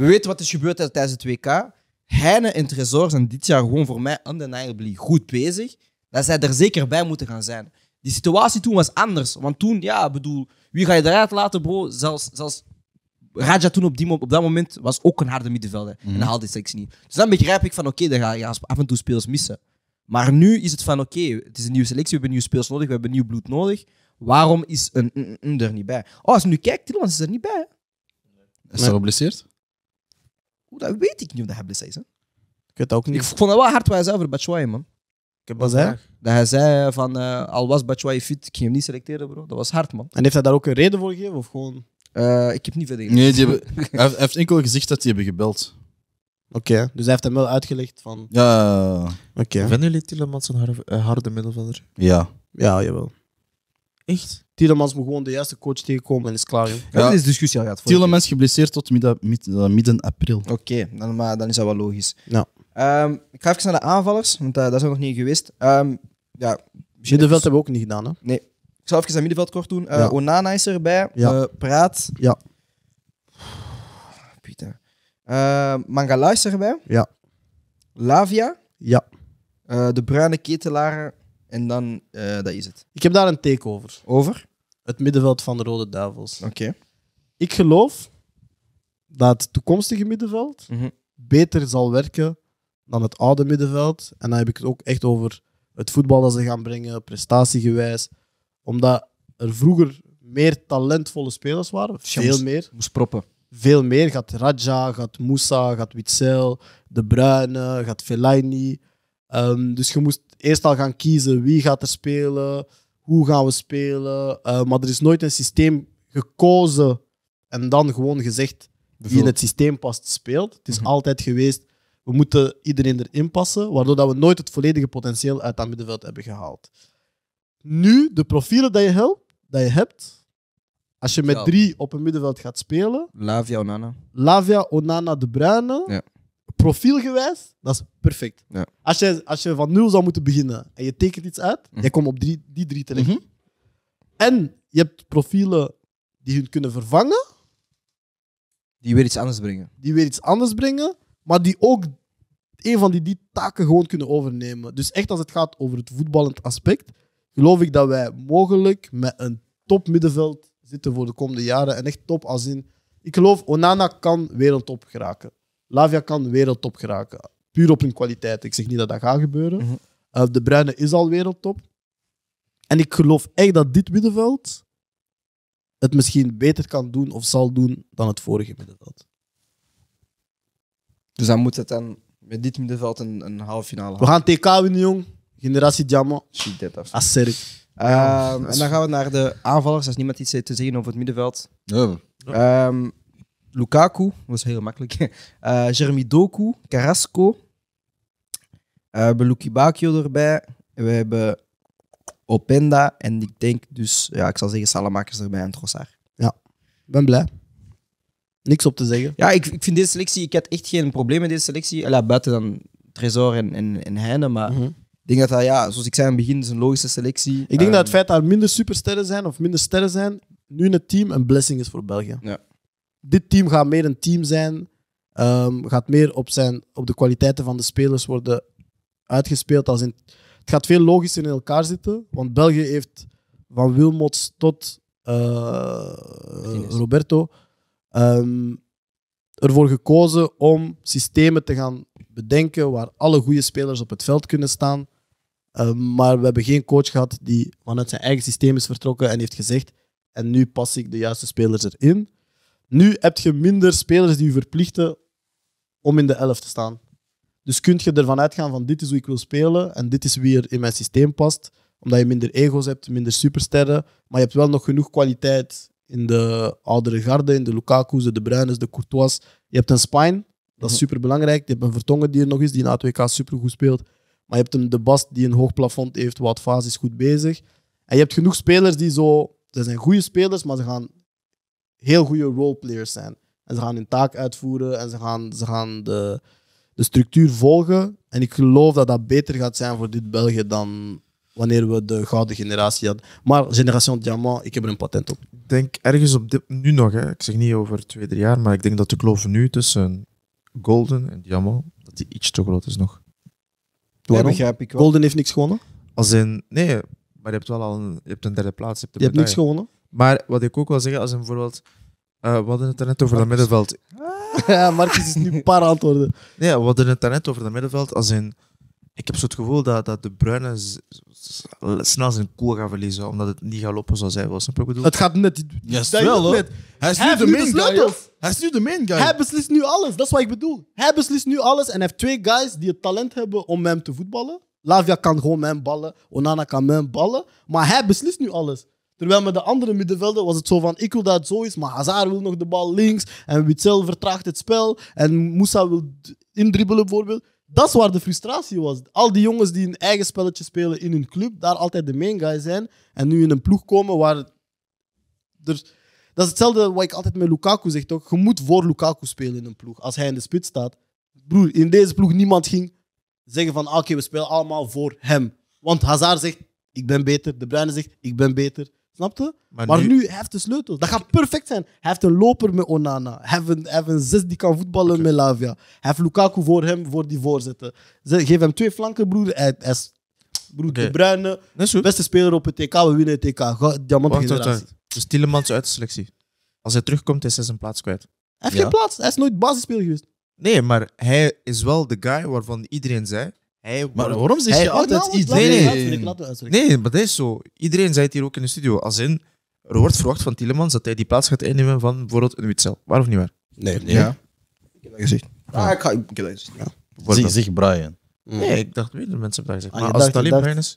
we weten wat is gebeurd tijdens het WK. Heine en Tresor zijn dit jaar gewoon voor mij undeniably goed bezig. Dat zij er zeker bij moeten gaan zijn. Die situatie toen was anders. Want toen, ja, bedoel, wie ga je eruit laten, bro? Zelfs, zelfs Raja toen op, die, op dat moment was ook een harde middenvelder. Mm. En mhm. haalde die selectie niet. Dus dan begrijp ik van, oké, dan ga je af en toe speels missen. Maar nu is het van, oké, het is een nieuwe selectie, we hebben nieuwe spelers nodig, we hebben nieuw bloed nodig. Waarom is een er niet bij? Oh, als je nu kijkt, Tillemans is er niet bij. Is hij geblesseerd? dat weet ik niet of dat hij blessé is. Ik weet ook niet. Ik vond het wel hard wat hij zei over Batshuayi, man. Ik heb dat, hij zei van, eh, al was Batshuayi fit, ik ging hem niet selecteren, bro. Dat was hard, man. En heeft hij daar ook een reden voor gegeven, of gewoon... Eh, ik heb niet verder Nee, die hebben, hij heeft, enkel gezegd dat die hebben gebeld. Oké, dus hij heeft hem wel uitgelegd van... Ja. Oké. Okay. Vinden jullie Tillemans een harde, middelvelder? Ja. Ja, jawel. Echt? Tielemans moet gewoon de juiste coach tegenkomen en is klaar. Joh. Ja. Dat is discussie al gehad. Tielemans geblesseerd tot midden, eh, midden, april. Oké, dan, maar dan is dat wel logisch. Ja. Ehm, ik ga even naar de aanvallers, want daar zijn we nog niet geweest. Ehm, ja, Middenveld hebben we ook niet gedaan. Hè? Nee. Ik zal even naar middenveld kort doen. Eh, Onana is erbij. Ja. Eh, Praat. Ja. Pieter. Mangala is erbij. Ja. Lavia. Ja. de bruine ketelaar en dan, eh, dat is het. Ik heb daar een take over. Over? Het middenveld van de Rode Duivels. Oké. Ik geloof dat het toekomstige middenveld mhm. beter zal werken dan het oude middenveld. En dan heb ik het ook echt over het voetbal dat ze gaan brengen, prestatiegewijs. Omdat er vroeger meer talentvolle spelers waren, veel meer. Moest proppen. Veel meer gaat Raja, gaat Moussa, gaat Witzel, De Bruyne, gaat Fellaini. Ehm, dus je moest eerst al gaan kiezen wie gaat er spelen, hoe gaan we spelen. Eh, maar er is nooit een systeem gekozen en dan gewoon gezegd wie in het systeem past speelt. Het is mhm. altijd geweest, we moeten iedereen erin passen, waardoor dat we nooit het volledige potentieel uit dat middenveld hebben gehaald. Nu, de profielen die je, helpt, dat je hebt, als je met drie op een middenveld gaat spelen... Lavia, Onana. Lavia, Onana, De Bruyne. Ja profielgewijs, dat is perfect. Ja. Als, je, als je van nul zou moeten beginnen en je tekent iets uit, je mhm. jij komt op drie, die drie terecht. Mm En je hebt profielen die hun kunnen vervangen. Die weer iets anders brengen. Die weer iets anders brengen, maar die ook een van die, die taken gewoon kunnen overnemen. Dus echt als het gaat over het voetballend aspect, geloof ik dat wij mogelijk met een top middenveld zitten voor de komende jaren. En echt top als in... Ik geloof, Onana kan wereldtop geraken. Lavia kan wereldtop geraken. Puur op hun kwaliteit. Ik zeg niet dat dat gaat gebeuren. Mhm. Eh, de bruine is al wereldtop. En ik geloof echt dat dit middenveld het misschien beter kan doen of zal doen dan het vorige middenveld. Dus dan moet het dan met dit middenveld een, een halve finale We gaan TK winnen, jong. Generatie Diamant. Shit, dit ah, ehm, en dan gaan we naar de aanvallers. Als niemand iets te zeggen over het middenveld. Ja. Ehm, Lukaku, was heel makkelijk. Uh, Jeremy Doku, Carrasco. Eh, we hebben Luki erbij. We hebben Openda. En ik denk dus, ja, ik zal zeggen Salamakers erbij en Trossard. Ja, ik ben blij. Niks op te zeggen. Ja, ik, ik vind deze selectie, ik heb echt geen probleem met deze selectie. buiten dan Tresor en, en, en Heine, maar... Mhm. Ik denk dat dat, ja, zoals ik zei aan het begin, is een logische selectie. Ik denk dat het ehm, feit dat er minder supersterren zijn of minder sterren zijn, nu in het team een blessing is voor België. Ja dit team gaat meer een team zijn. Ehm, gaat meer op, zijn, op de kwaliteiten van de spelers worden uitgespeeld. Als in, het gaat veel logischer in elkaar zitten. Want België heeft van Wilmots tot eh, Roberto ehm, ervoor gekozen om systemen te gaan bedenken waar alle goede spelers op het veld kunnen staan. Ehm, maar we hebben geen coach gehad die vanuit zijn eigen systeem is vertrokken en heeft gezegd: En nu pas ik de juiste spelers erin. Nu heb je minder spelers die je verplichten om in de elf te staan. Dus kun je ervan uitgaan van dit is hoe ik wil spelen en dit is wie er in mijn systeem past. Omdat je minder ego's hebt, minder supersterren. Maar je hebt wel nog genoeg kwaliteit in de oudere garde, in de Lukaku's, de, Bruines, de Courtois. Je hebt een spine, dat is mhm. superbelangrijk. Je hebt een Vertongen die er nog is, die na 2K supergoed speelt. Maar je hebt een De Bast die een hoog plafond heeft, wat fases goed bezig. En je hebt genoeg spelers die zo... Ze zijn goede spelers, maar ze gaan heel goede roleplayers zijn. En ze gaan hun taak uitvoeren en ze gaan, ze gaan de, de structuur volgen. En ik geloof dat dat beter gaat zijn voor dit België dan wanneer we de gouden generatie hadden. Maar Generation Diamant, ik heb er een patent op. Ik denk ergens op dit, nu nog, hè, ik zeg niet over twee, drie jaar, maar ik denk dat de kloof nu tussen Golden en Diamant, dat die iets te groot is nog. Nee, begrijp ik wel. Golden heeft niks gewonnen? Als in, nee, maar je hebt wel al een, je hebt een derde plaats. hebt, je hebt niks gewonnen? Maar wat ik ook wil zeggen, als een bijvoorbeeld. eh, we hadden het net over dat middenveld. Ja, Marcus is nu paar aan het Nee, we hadden het daarnet over dat middenveld. Als in, ik heb zo het gevoel dat, dat de Bruinen snel zijn koel gaan verliezen. Omdat het niet gaat lopen zoals hij wil. Snap ik bedoel? Het gaat net. Ja, wel, net. Hij is Hij nu de main guy. Hij is nu de main guy. Hij beslist nu alles. Dat is wat ik bedoel. Hij beslist nu alles en heeft twee guys die het talent hebben om hem te voetballen. Lavia kan gewoon met hem ballen. Onana kan met hem ballen. Maar hij beslist nu alles. Terwijl met de andere middenvelden was het zo van, ik wil dat het zo is, maar Hazard wil nog de bal links. En Witzel vertraagt het spel. En Moussa wil indribbelen bijvoorbeeld. Dat is waar de frustratie was. Al die jongens die een eigen spelletje spelen in hun club, daar altijd de main guy zijn. En nu in een ploeg komen waar... Er... Dat is hetzelfde wat ik altijd met Lukaku zeg, toch? Je moet voor Lukaku spelen in een ploeg, als hij in de spits staat. Broer, in deze ploeg niemand ging zeggen van, ah, oké, we spelen allemaal voor hem. Want Hazard zegt, ik ben beter. De Bruyne zegt, ik ben beter. Snapte? Maar, nu... hij heeft de sleutel. Dat gaat perfect zijn. Hij heeft een loper met Onana. Hij heeft een, hij zes die kan voetballen met Lavia. Hij heeft Lukaku voor hem, voor die voorzetten. Geef hem twee flanken, broer. Hij, is, broer De Bruyne, beste speler op het TK. We winnen het TK. Diamant generatie. Dus Tielemans uit de selectie. Als hij terugkomt, is hij zijn plaats kwijt. Hij heeft geen plaats. Hij is nooit basisspeler geweest. Nee, maar hij is wel de guy waarvan iedereen zei maar waarom zeg je altijd Nee, nee, maar dat is zo. Iedereen zei het hier ook in de studio. Als in, er wordt verwacht van Tielemans dat hij die plaats gaat innemen van bijvoorbeeld een Witzel. Waar of niet waar? Nee, nee. Ja. Ik heb dat gezegd. Ah, ik, ga, dat gezegd. Ja. Zeg, Brian. Nee, ik dacht weer mensen hebben dat gezegd. Ah, maar als het alleen Brian is.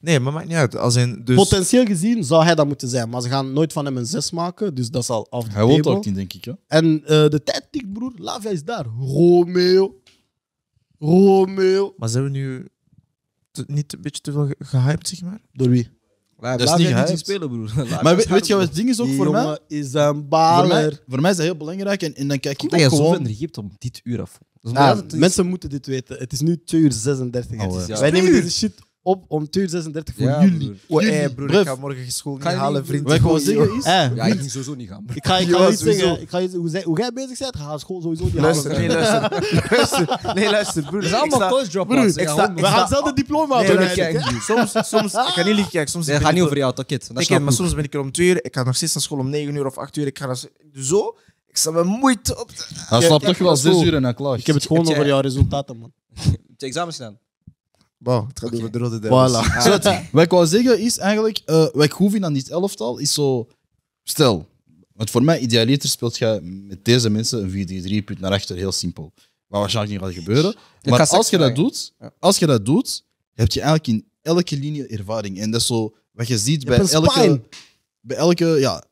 Nee, maar maakt niet uit. Als in, dus... Potentieel gezien zou hij dat moeten zijn, maar ze gaan nooit van hem een zes maken, dus dat zal af. Hij woont ook niet, denk ik. Hè? En eh, de tijd tikt, broer. Lavia is daar. Romeo. Romeo. Maar zijn we nu niet een beetje te veel gehyped, zeg maar? Door wie? Dat is niet gehyped. spelen, broer. Maar weet, weet je wat het ding is ook voor mij? is een Voor mij, voor mij is dat heel belangrijk en, en dan kijk ik ook dat je om dit uur af. Ah, mensen moeten dit weten. Het is nu 2 uur 36. Oh, ja. Wij nemen deze shit op om 2.36 voor Ja, jullie. broer. broer, ik ga morgen school niet halen, vriend. Wat ik is... Ja, ik ging sowieso niet gaan. ik ga, ik ga iets zeggen. Ik ga hoe, zij- hoe jij bezig bent, ga school sowieso niet Luister, halen. nee, luister. Nee, luister, broer. Het is allemaal college ik We gaan hetzelfde diploma Nee, soms, ik ga niet liegen, soms ben ik ga niet over jou, maar soms ben ik er om 2 uur. Ik ga nog steeds naar school om 9 uur of 8 uur. Ik ga dus zo. Ik sta me moeite op. Hij slaapt toch wel zes uur in. een Ik heb het gewoon over jouw resultaten, man. Heb je examens gedaan? het gaat over de rode Voilà. Ah. wat ik wou zeggen is eigenlijk, uh, wat ik goed vind aan dit elftal is zo... Stel, want voor mij, idealiter speelt je met deze mensen een 4-3-3, punt naar achter, heel simpel. Wat waarschijnlijk niet gaat gebeuren. Maar als je, dat doet, als je dat doet, heb je eigenlijk in elke linie ervaring. En dat is zo wat je ziet bij elke, bij elke ja,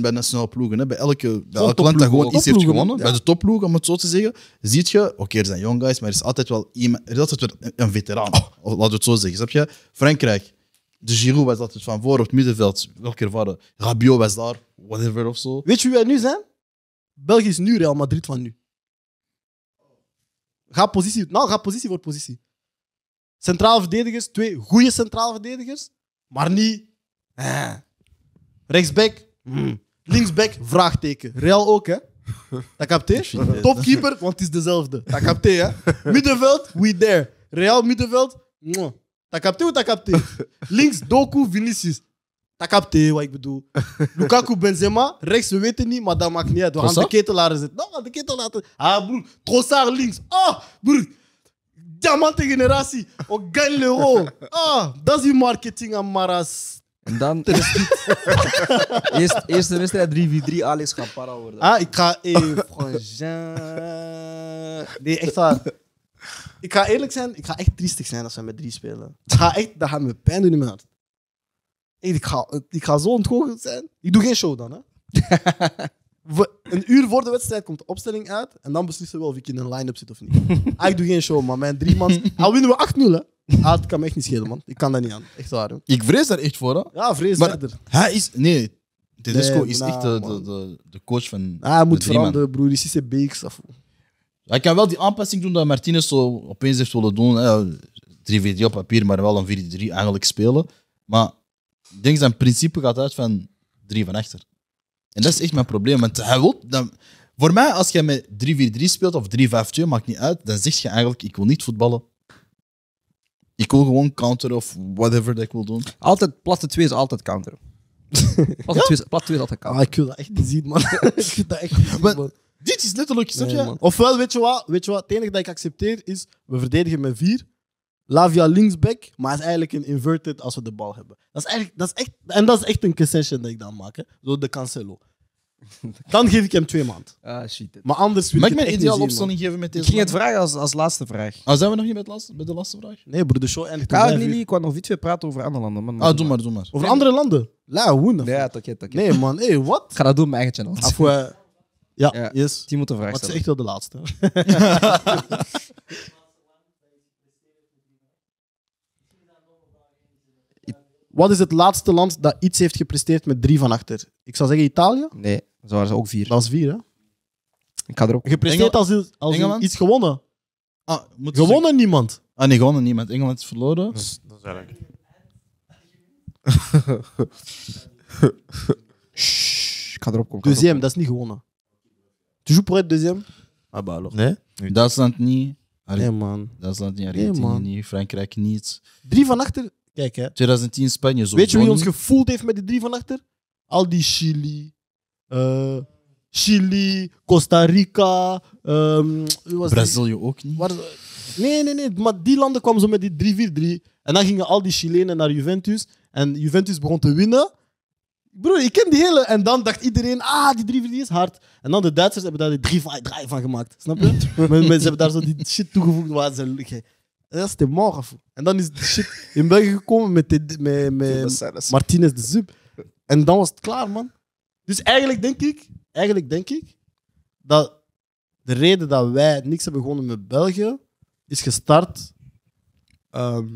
bij nationale ploegen. Hè. Bij, elke, bij elk land dat gewoon iets heeft gewonnen. Bij de topploeg, om het zo te zeggen, ziet je, oké, er zijn jong guys, maar er is altijd wel iemand, er is altijd een veteraan. Oh. laat Laten we het zo zeggen. Snap je? Frankrijk, de Giroud was altijd van voor op het middenveld. Welke ervaren? Rabiot was daar, whatever of zo. Weet je wie wij nu zijn? België is nu Real Madrid van nu. Ga positie, nou, ga positie voor positie. Centraal verdedigers, twee goede centraal verdedigers, maar niet. Eh. Rechtsback, Hmm. Linksback, vraagteken. Real ook, hè? Dat capteer? Topkeeper, want het is dezelfde. Dat capteer, hè? Middenveld, we there. Real middenveld, dat capteer of dat capteer? Links, Doku, Vinicius. Dat capteer, wat ik bedoel. Lukaku, Benzema, rechts, we weten niet, maar dat maakt niet uit. We de ketel laten zitten. Nou, aan de ketel laten Ah, broer, Trossard links. Ah, broer. Diamante generatie. Ogan Leroy. Ah, dat is marketing aan Maras. En dan eerst, eerste wedstrijd 3v3 Alex gaat para worden. Ah, ik ga even. nee, echt waar. Ik ga eerlijk zijn, ik ga echt triestig zijn als we met drie spelen. Dat gaat, echt, dat gaat me pijn doen in mijn hart. ik, ga, ik ga zo ontgoocheld zijn. Ik doe geen show dan, hè? een uur voor de wedstrijd komt de opstelling uit en dan beslissen we of ik in een line-up zit of niet. Ah, ik doe geen show, maar mijn drie man. Al winnen we 8-0, hè? Ah, het kan me echt niet schelen, man. Ik kan dat niet aan. Echt waar. Ik vrees daar echt voor. Hè? Ja, vrees maar verder. Hij is. Nee, Tedesco is echt de, de, de, coach van. Ah, hij moet veranderen, broer. Die CCBX. Of... Hij kan wel die aanpassing doen dat Martinez zo opeens heeft willen doen. 3-4-3 op papier, maar wel een 4-3 eigenlijk spelen. Maar ik denk zijn principe gaat uit van 3 van achter. En dat is echt mijn probleem. Want hij wil, dan, voor mij, als je met 3-4-3 speelt of 3-5-2, maakt niet uit, dan zeg je eigenlijk: ik wil niet voetballen ik wil gewoon counter of whatever dat ik wil doen. Altijd, platte 2 is altijd counter. platte 2 ja? is, altijd counter. Ah, ik wil dat echt niet zien, man. dat echt Dit is letterlijk, snap Ofwel, weet je, wat, weet je wat? Het enige dat ik accepteer is, we verdedigen met vier. Lavia linksback, maar is eigenlijk een inverted als we de bal hebben. Dat is eigenlijk, dat is echt, en dat is echt een concession dat ik dan maak. Hè? Zo de Cancelo. Dan geef ik hem twee maanden. Ah, shit. Maar anders wil Mag ik mijn echt ideale opstelling geven met Ik deze ging het vragen als, als laatste vraag. Ah, zijn we nog niet bij, het laatste, de laatste vraag? Nee, broer, de show eindigt Ja, nee, nee, ik wou nog iets weer praten over andere landen. Man. Ah, doe maar, doe maar. Over andere landen? La, hoe? Ja, oké, oké. Nee, man. Hé, wat? ga dat doen met mijn eigen channel. Af, eh, ja, yes. Die moet een vraag Maar is echt wel de laatste. Wat is het laatste land dat iets heeft gepresteerd met drie van achter? Ik zou zeggen Italië. Nee zo waren ze ook vier. Dat is vier, hè? Ik had er ook... Gepresteerd als, als iets gewonnen. Ah, gewonnen niemand. Ah, nee, gewonnen niemand. Engeland is verloren. Dat is, dat is erg. Shh, ik ga erop komen. Deuxième, dat is niet gewonnen. Toujours pour être deuxième? Ah, bah alors. Nee? nee. Duitsland niet. nee, man. Duitsland niet, Argentinië niet, Frankrijk niet. Drie van achter? Kijk, hè. 2010 Spanje zo. Weet je wie ons gevoeld heeft met die drie van achter? Al die Chili, eh, Chili, Costa Rica. Um, Brazilië ook niet. nee, nee, nee. Maar die landen kwamen zo met die 3-4-3. En dan gingen al die Chilenen naar Juventus. En Juventus begon te winnen. Broer, ik ken die hele. En dan dacht iedereen, ah, die 3-4 is hard. En dan de Duitsers hebben daar die 3-5 van gemaakt. Snap je? ze hebben daar zo die shit toegevoegd waar ze dat is te morgen. En dan is die shit in België gekomen met, met, met Martinez de Zub. En dan was het klaar, man. Dus eigenlijk denk ik, eigenlijk denk ik dat de reden dat wij niks hebben gewonnen met België is gestart ehm,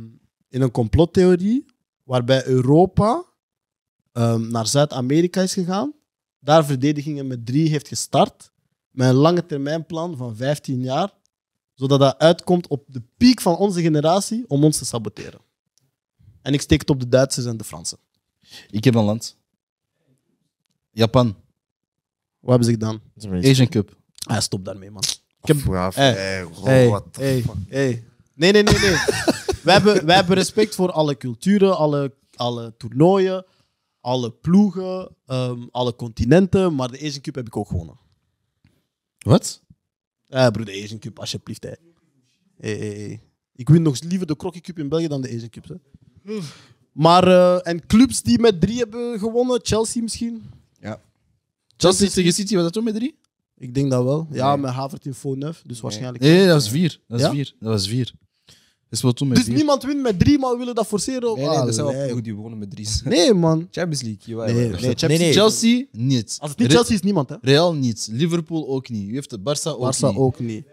in een complottheorie waarbij Europa ehm, naar Zuid-Amerika is gegaan, daar verdedigingen met drie heeft gestart, met een lange termijnplan van 15 jaar, zodat dat uitkomt op de piek van onze generatie om ons te saboteren. En ik steek het op de Duitsers en de Fransen. Ik heb een land. Japan. Wat hebben ze gedaan? Asian Cup. Ah, stop daarmee, man. Ik heb... Hey, hey, Nee, nee, nee, nee. We hebben, hebben respect voor alle culturen, alle, alle toernooien, alle ploegen, ehm, alle continenten. Maar de Asian Cup heb ik ook gewonnen. Wat? Eh, broer, de Asian Cup, alsjeblieft. Hey. Hey, ik win nog liever de Crocky Cup in België dan de Asian Cup. Hè. Maar, eh, en clubs die met drie hebben gewonnen, Chelsea misschien? Chelsea, tegen City, was dat toen met drie? Ik denk dat wel. Ja, met Havert in 4 dus waarschijnlijk. Nee, dat was vier. Dat was vier. Dat was vier. Is wel toen met dus niemand wint met drie, maar willen dat forceren? Nee, nee, zijn wel goed die wonen met drie. Nee, man. Champions League. Jawel, nee, nee, nee, nee. Chelsea, niet. Als het niet Chelsea is, niemand. Hè? Real, niet. Liverpool ook niet. U heeft de Barça ook Barça niet. ook niet.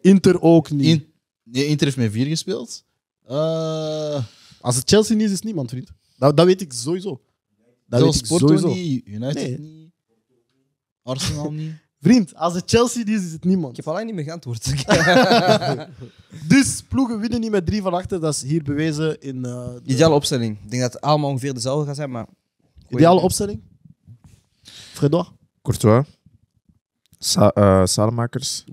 Inter ook niet. nee, Inter heeft met vier gespeeld. Uh... Als het Chelsea niet is, is niemand, vriend. Dat, dat weet ik sowieso. Dat weet ik sowieso. niet, United niet. Arsenal niet. Vriend, als het Chelsea is, is het niemand. Ik heb alleen niet meer geantwoord. dus ploegen winnen niet met drie van achter. Dat is hier bewezen in. Eh, Ideale opstelling. Ik denk dat het allemaal ongeveer dezelfde gaat zijn, maar. Ideale opstelling? Fredor? Courtois. Sa uh, Salemakers.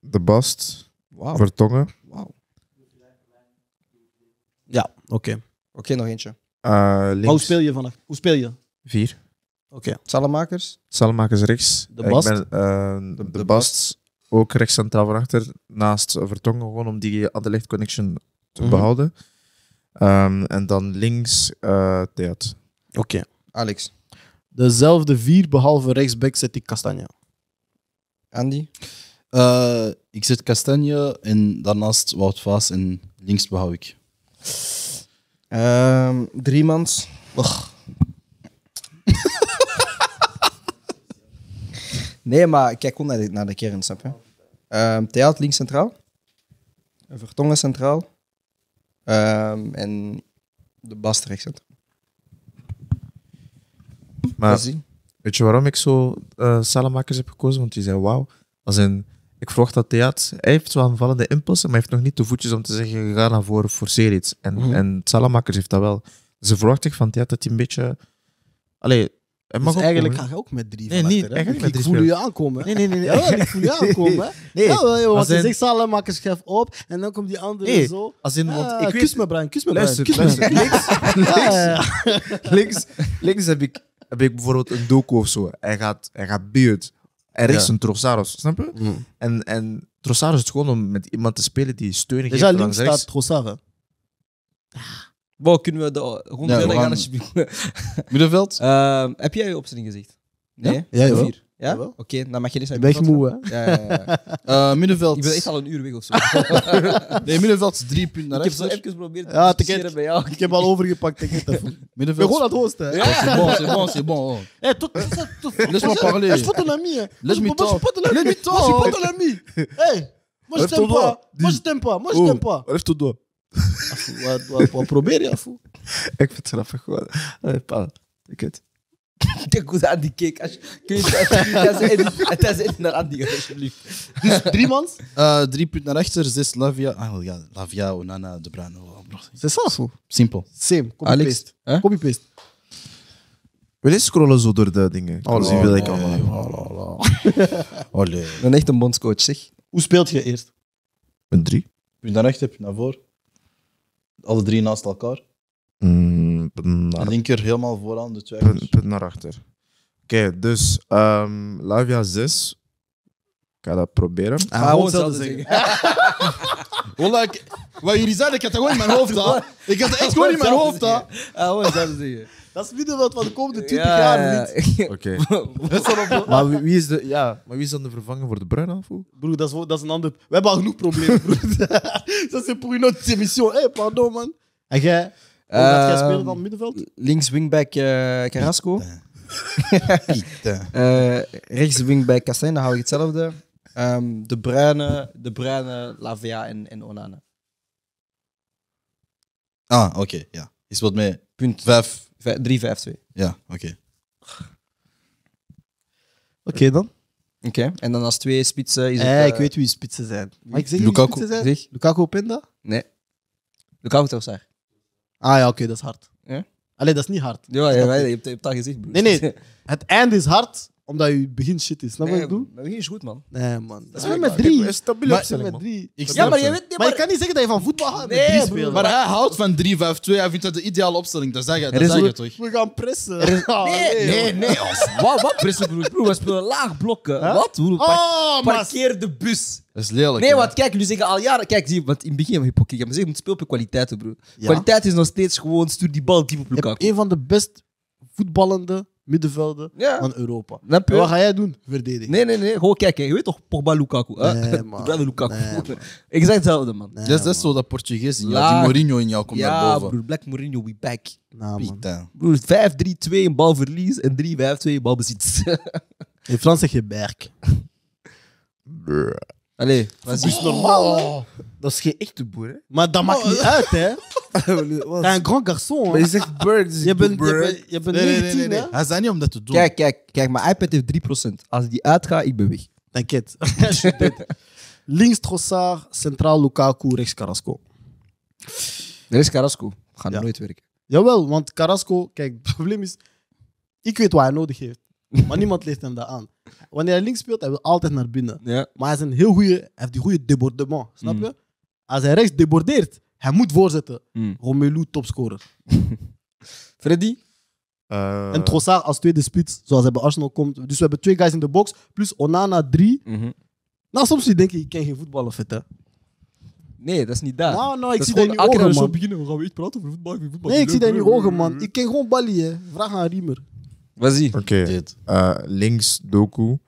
De Bast. Wow. Vertongen. Wauw. Ja, oké. Oké, nog eentje. Eh, hoe speel je vanaf? Hoe speel je? Vier. Oké. Salmakers? Salmakers rechts. De eh, Bast? Eh, de, Bast ook rechts centraal van achter. Naast Vertongen gewoon om die Anderlecht connection te mhm. behouden. Ehm, en dan links uh, Theat. Oké. Alex? Dezelfde vier, behalve rechtsback zet ik Castagna. Andy? ik zet kastanje en daarnaast Wout Vaas en links behoud ik. Drie ehm, driemans. Nee, maar kijk ook naar de, naar de kern, snap Theat ehm, links centraal. Vertongen centraal. Ehm, en de bas rechts centraal. Maar weet je waarom ik zo eh, salamakers heb gekozen? Want die zei wauw. Als een. ik vroeg dat Theat, hij heeft wel aanvallende impulsen, maar hij heeft nog niet de voetjes om te zeggen, ga naar voren, forceer iets. En, mhm. en salamakers heeft dat wel. Ze dus verwacht ik van Theat dat hij een beetje... Allee, het dus mag dus eigenlijk komen. ga je ook met drie Nee, niet. Eigenlijk ik, voel je aankomen. Nee, nee, nee. nee. Ja, ik voel je aankomen. Nee. Ja, joh, want je zegt Salem, maak een schef op. En dan komt die andere nee. zo. Als in, want ah, ik kus weet... me, Brian. Kus me, luister, Brian. Kus luister. Me. links, links, links, links, heb, ik, heb ik bijvoorbeeld een doku of zo. Hij gaat, hij gaat buurt. En rechts ja. een Trossaros, snap je? Mm. En, en Trossaros is gewoon om met iemand te spelen die steun dus geeft. Ja, links staat Trossaros. Wow, kunnen we de rond verder gaan alsjeblieft? Middenveld? Ehm, heb jij je opstelling gezegd? Nee? Ja, ja Vier. Ja? Oké, okay, dan mag je niet naar Ben je moe, hè? Ja, ja, ja. Uh, middenveld. Ik ben echt al een uur weg of zo. nee, middenveld is drie punten naar rechts. Ik heb zo even geprobeerd te ja, bij jou. Ik heb al overgepakt, ik Middenveld. Gewoon aan het hosten. Ja, c'est bon, c'est bon, c'est bon. Hé, tot... Laisse-moi parler. Je suis pas ton ami, hè. Laisse-moi Moi, je suis pas ton ami. Moi, je suis pas ton ami. Hé, moi, je t'aime pas. Moi, je oh. t'aime pas. Moi, je t'aime pas. Lève ton doigt. Afu, wat, wat, wat probeer je, Afu? ik vind het grappig gewoon. Allee, pa, ik het. Kijk hoe ze aan die keek. Als je, kun je het is echt naar Andy, alsjeblieft. Dus drie man? eh, drie punten naar rechter, zes Lavia. Ah, ja, Lavia, Onana, De Bruyne. bro. Simpel. Same. Alex. Copy-paste. Hè? Copy-paste. Wil je scrollen zo door de dingen? Oh, zie oh, wat ik oh, allemaal oh, heb. Allee. Ik ben echt een bondscoach, zeg. Hoe speelt je eerst? Een drie. Punt naar rechter, punt naar voor. Alle drie naast elkaar? Mm, naar... Linker helemaal vooraan, de twee. Punt, punt naar achter. Oké, okay, dus um, Lavia 6. Ik ga dat proberen. Ah, ah gewoon hetzelfde zeggen. Wallah, wat jullie zeiden, ik had dat gewoon in mijn hoofd. Ik had dat echt gewoon in mijn hoofd. Ah, gewoon hetzelfde zeggen. Dat is het middenveld van de komende 20 jaar, niet. Oké. Maar wie- is de- ja, maar wie is dan de vervanger voor de bruin aanvoer? Broer, dat is, dat is een ander... We hebben al genoeg problemen, broer. dat is voor une autre émission. Hé, pardon, man. En jij? Hoe gaat ehm, jij spelen dan middenveld? Links wingback eh, Carrasco. Pieter. Eh, rechts wingback dan hou ik hetzelfde. Ehm, de Bruine, De Bruine, Lavia en, en Onana. Ah, oké, ja. Is wat mee. Punt. Vijf 3-5-2. Ja, oké. Oké dan. Oké, en dan als twee spitsen is eh, het... ik eh, weet wie spitsen zijn. Mag ik zeggen Lukaku- wie spitsen zijn? zeg. Lukaku Openda? Nee. Lukaku Trossard. Ah ja, oké, dat is hard. Ja? Allee, dat is niet hard. Ja, je hebt, je hebt dat Nee, nee. Het einde is hard, omdat je begin shit is. Snap wat ik bedoel? Mijn begin is goed, man. Nee, man. Dat is weer met drie. is stabiele opstelling, met drie. Ja, maar je weet maar maar... je kan niet zeggen dat je van voetbal gaat Nee, Maar hij houdt van 3-5-2. Hij vindt dat de ideale opstelling. Dat zeg je, dat zeg je toch? we gaan pressen. Ah, nee, nee, nee. Wat, wat pressen Broer, we spelen laag blokken. Wat? Hoe oh, par- maar... parkeer de bus. Dat is lelijk. Nee, wat? kijk, jullie zeggen al jaren... Kijk, zie, in het begin hebben hypocriet. Maar zeg, je moet spelen op je kwaliteiten, broer. Kwaliteit is nog steeds gewoon... Stuur die bal diep op Lukaku. een van de best voetballende middenvelden van Europa. wat ga jij doen? Verdedigen. Nee, nee, nee. Gewoon kijken. Je weet toch Pogba Lukaku? Hè? Lukaku. man. ik zeg hetzelfde, man. dat is zo dat Portugees die Mourinho in jou komt naar ja, Black Mourinho, we back. Nou, man. 5-3-2 een balverlies en 3-5-2 balbezit. In Frans zeg je berk. Allee, dat is dus normaal. Dat is geen echte boer, hè? Maar dat maakt niet oh. uit, hè? Hij is een groot garçon, Maar zegt bird. Dus je bent, 19, hè? Hij zei niet om dat te doen. Kijk, kijk, kijk, mijn iPad heeft 3%. Als die uitgaat, ik ben weg. Dank Je Links Trossard, centraal Lukaku, rechts Carrasco. Rechts is Carrasco. Gaat nooit werken. Jawel, want Carrasco, kijk, het probleem is, ik weet wat hij nodig heeft. Maar niemand leest hem dat aan. Wanneer hij links speelt, hij wil altijd naar binnen. Maar hij, is een heel goeie, heeft die goede debordement, snap mm. je? Als hij rechts debordeert, hij moet voorzetten. Mm. Romelu, topscorer. Freddy? Eh, en Trossard als tweede spits, zoals hij bij Arsenal komt. Dus we hebben twee guys in de box, plus Onana drie. Mhm. Nou, soms denk je, ik ken geen voetballen vet, hè? Nee, dat is niet daar. Nou, nou, ik zie dat in je ogen, man. Zo beginnen, we gaan weer praten over voetbal. voetbal nee, ik zie dat in je ogen, man. Ik ken gewoon Bali, hè. Vraag aan Riemer wat Oké. Eh, links Doku,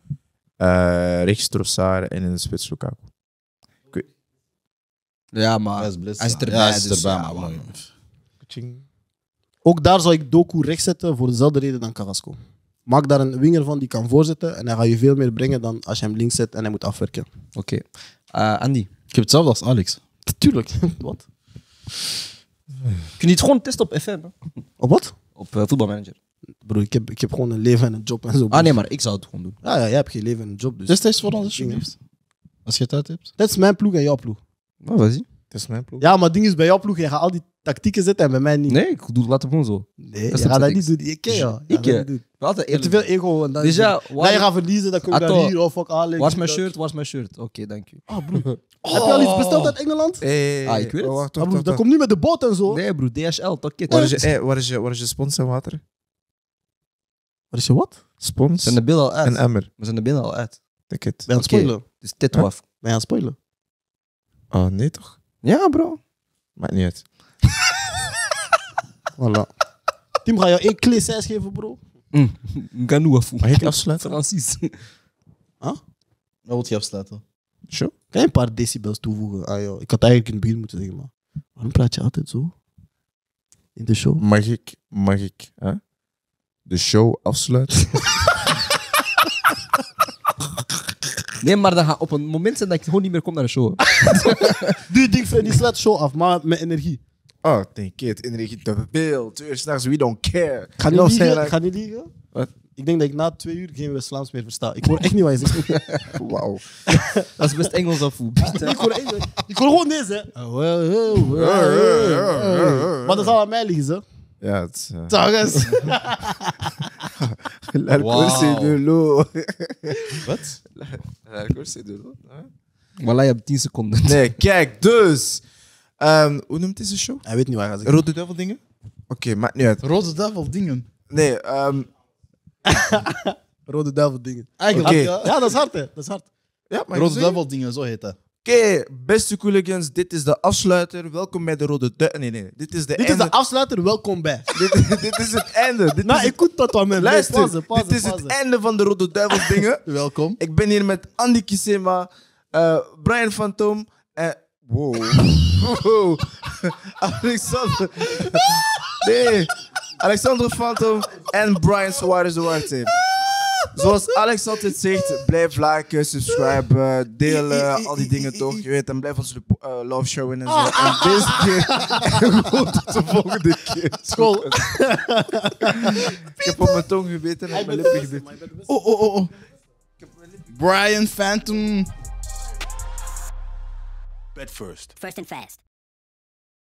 uh, rechts Trossard en in de spits Lukaku. Ja, maar hij is erbij. Ja, hij is dus erbij, Ook daar zou ik Doku rechts zetten voor dezelfde reden dan Carrasco. Maak daar een winger van die kan voorzetten en hij gaat je veel meer brengen dan als je hem links zet en hij moet afwerken. Oké. Eh, Andy? Ik heb hetzelfde als Alex. Tuurlijk. wat? Kun je het gewoon testen op FM? Op wat? Op voetbalmanager. Bro, ik heb, ik heb gewoon een leven en een job en zo. Ah nee, dus- maar ik zou het gewoon doen. Ah ja jij hebt geen leven en een job. Dus, dus is voor ons alsjeblieft. Als je het uit hebt. Dat is mijn ploeg en jouw ploeg. Nou, was die? Dat is mijn ploeg. Ja, maar het ding is, bij jouw ploeg, je gaat al die tactieken zetten en bij mij niet. Nee, ik doe, laat het gewoon zo. Nee, je gaat dat niet doen. Ik ken jou. Ik ken eh, je. Je hebt te veel ego. En dan, dan je gaat verliezen, dan kun je niet hier. of fuck Alex. Waar is mijn shirt? was is mijn shirt? Oké, dank je. Ah, bro, Heb je al iets besteld uit Engeland? Eh, ah, ik weet het. Oh, ah, dat komt nu met de boot en zo. Nee, broer. DHL, toch? Eh, waar is je sponsor water? Wat is je wat? Spons. Zijn de beelden al uit? En emmer. We zijn de beelden al uit? Denk het. Ben je aan spoilen? Dus dit was. Ben je aan het spoilen? Oh, nee toch? Ja, bro. Maakt niet uit. voilà. Tim, ga je één klee geven, bro? Mm. Ganoe afvoer. Mag afsluiten? Francis. Huh? Wat wil je afsluiten? Show? Kan je een paar decibels toevoegen? Ah, joh. Ik had eigenlijk in het begin moeten zeggen, maar waarom praat je altijd zo? In de show? Mag ik, mag ik, hè? de show afsluit. Nee, maar dan gaat op een moment zijn dat ik gewoon niet meer kom naar de show. Die ding, die sluit de show af, maar met energie. Oh, denk it. Energie te veel. Twee uur s'nachts, we don't care. Ga niet liegen? Ga niet liegen? Ik denk dat ik na twee uur geen West-Vlaams meer versta. Ik hoor echt niet wat je zegt. Wauw. Dat is best Engels af ik, hoor ik hoor gewoon deze. Hè. Ah, maar dat zal aan mij liggen, ze. Ja, het is... Eh. eens? La de l'eau. Wat? La de l'eau? Voilà, je hebt 10 seconden. Nee, kijk, dus... Um, hoe noemt deze show? Hij weet niet waar. Ik... Rode Duivel dingen? Oké, okay, maakt niet uit. Rode Duivel dingen? Nee, um... Rode Duivel dingen. Eigenlijk, ja. ja. dat is hard, hè. Dat is hard. Ja, maar Rode Duivel dingen, zo heet dat. Oké, beste Cooligans, dit is de afsluiter. Welkom bij de Rode Duivel. Nee, nee, dit is de Dit is de afsluiter, welkom bij. dit, dit, is het einde. Dit nou, ik het... dat aan mijn Luister, dit is het einde van de Rode Duivels dingen. welkom. Ik ben hier met Andy Kisema, eh, Brian Phantom en... Eh, wow. wow. Alexander... nee, Alexander Phantom en Brian Suarez team zoals Alex altijd zegt, blijf liken, subscriben, delen, al die dingen toch. Je weet, en blijf ons uh, love showen en zo. Ah. En deze keer tot de volgende keer. School. Ik heb op mijn tong gebeten en op mijn lippen gebeten. Oh, oh, oh. oh. Brian Phantom. Bed first. First and fast.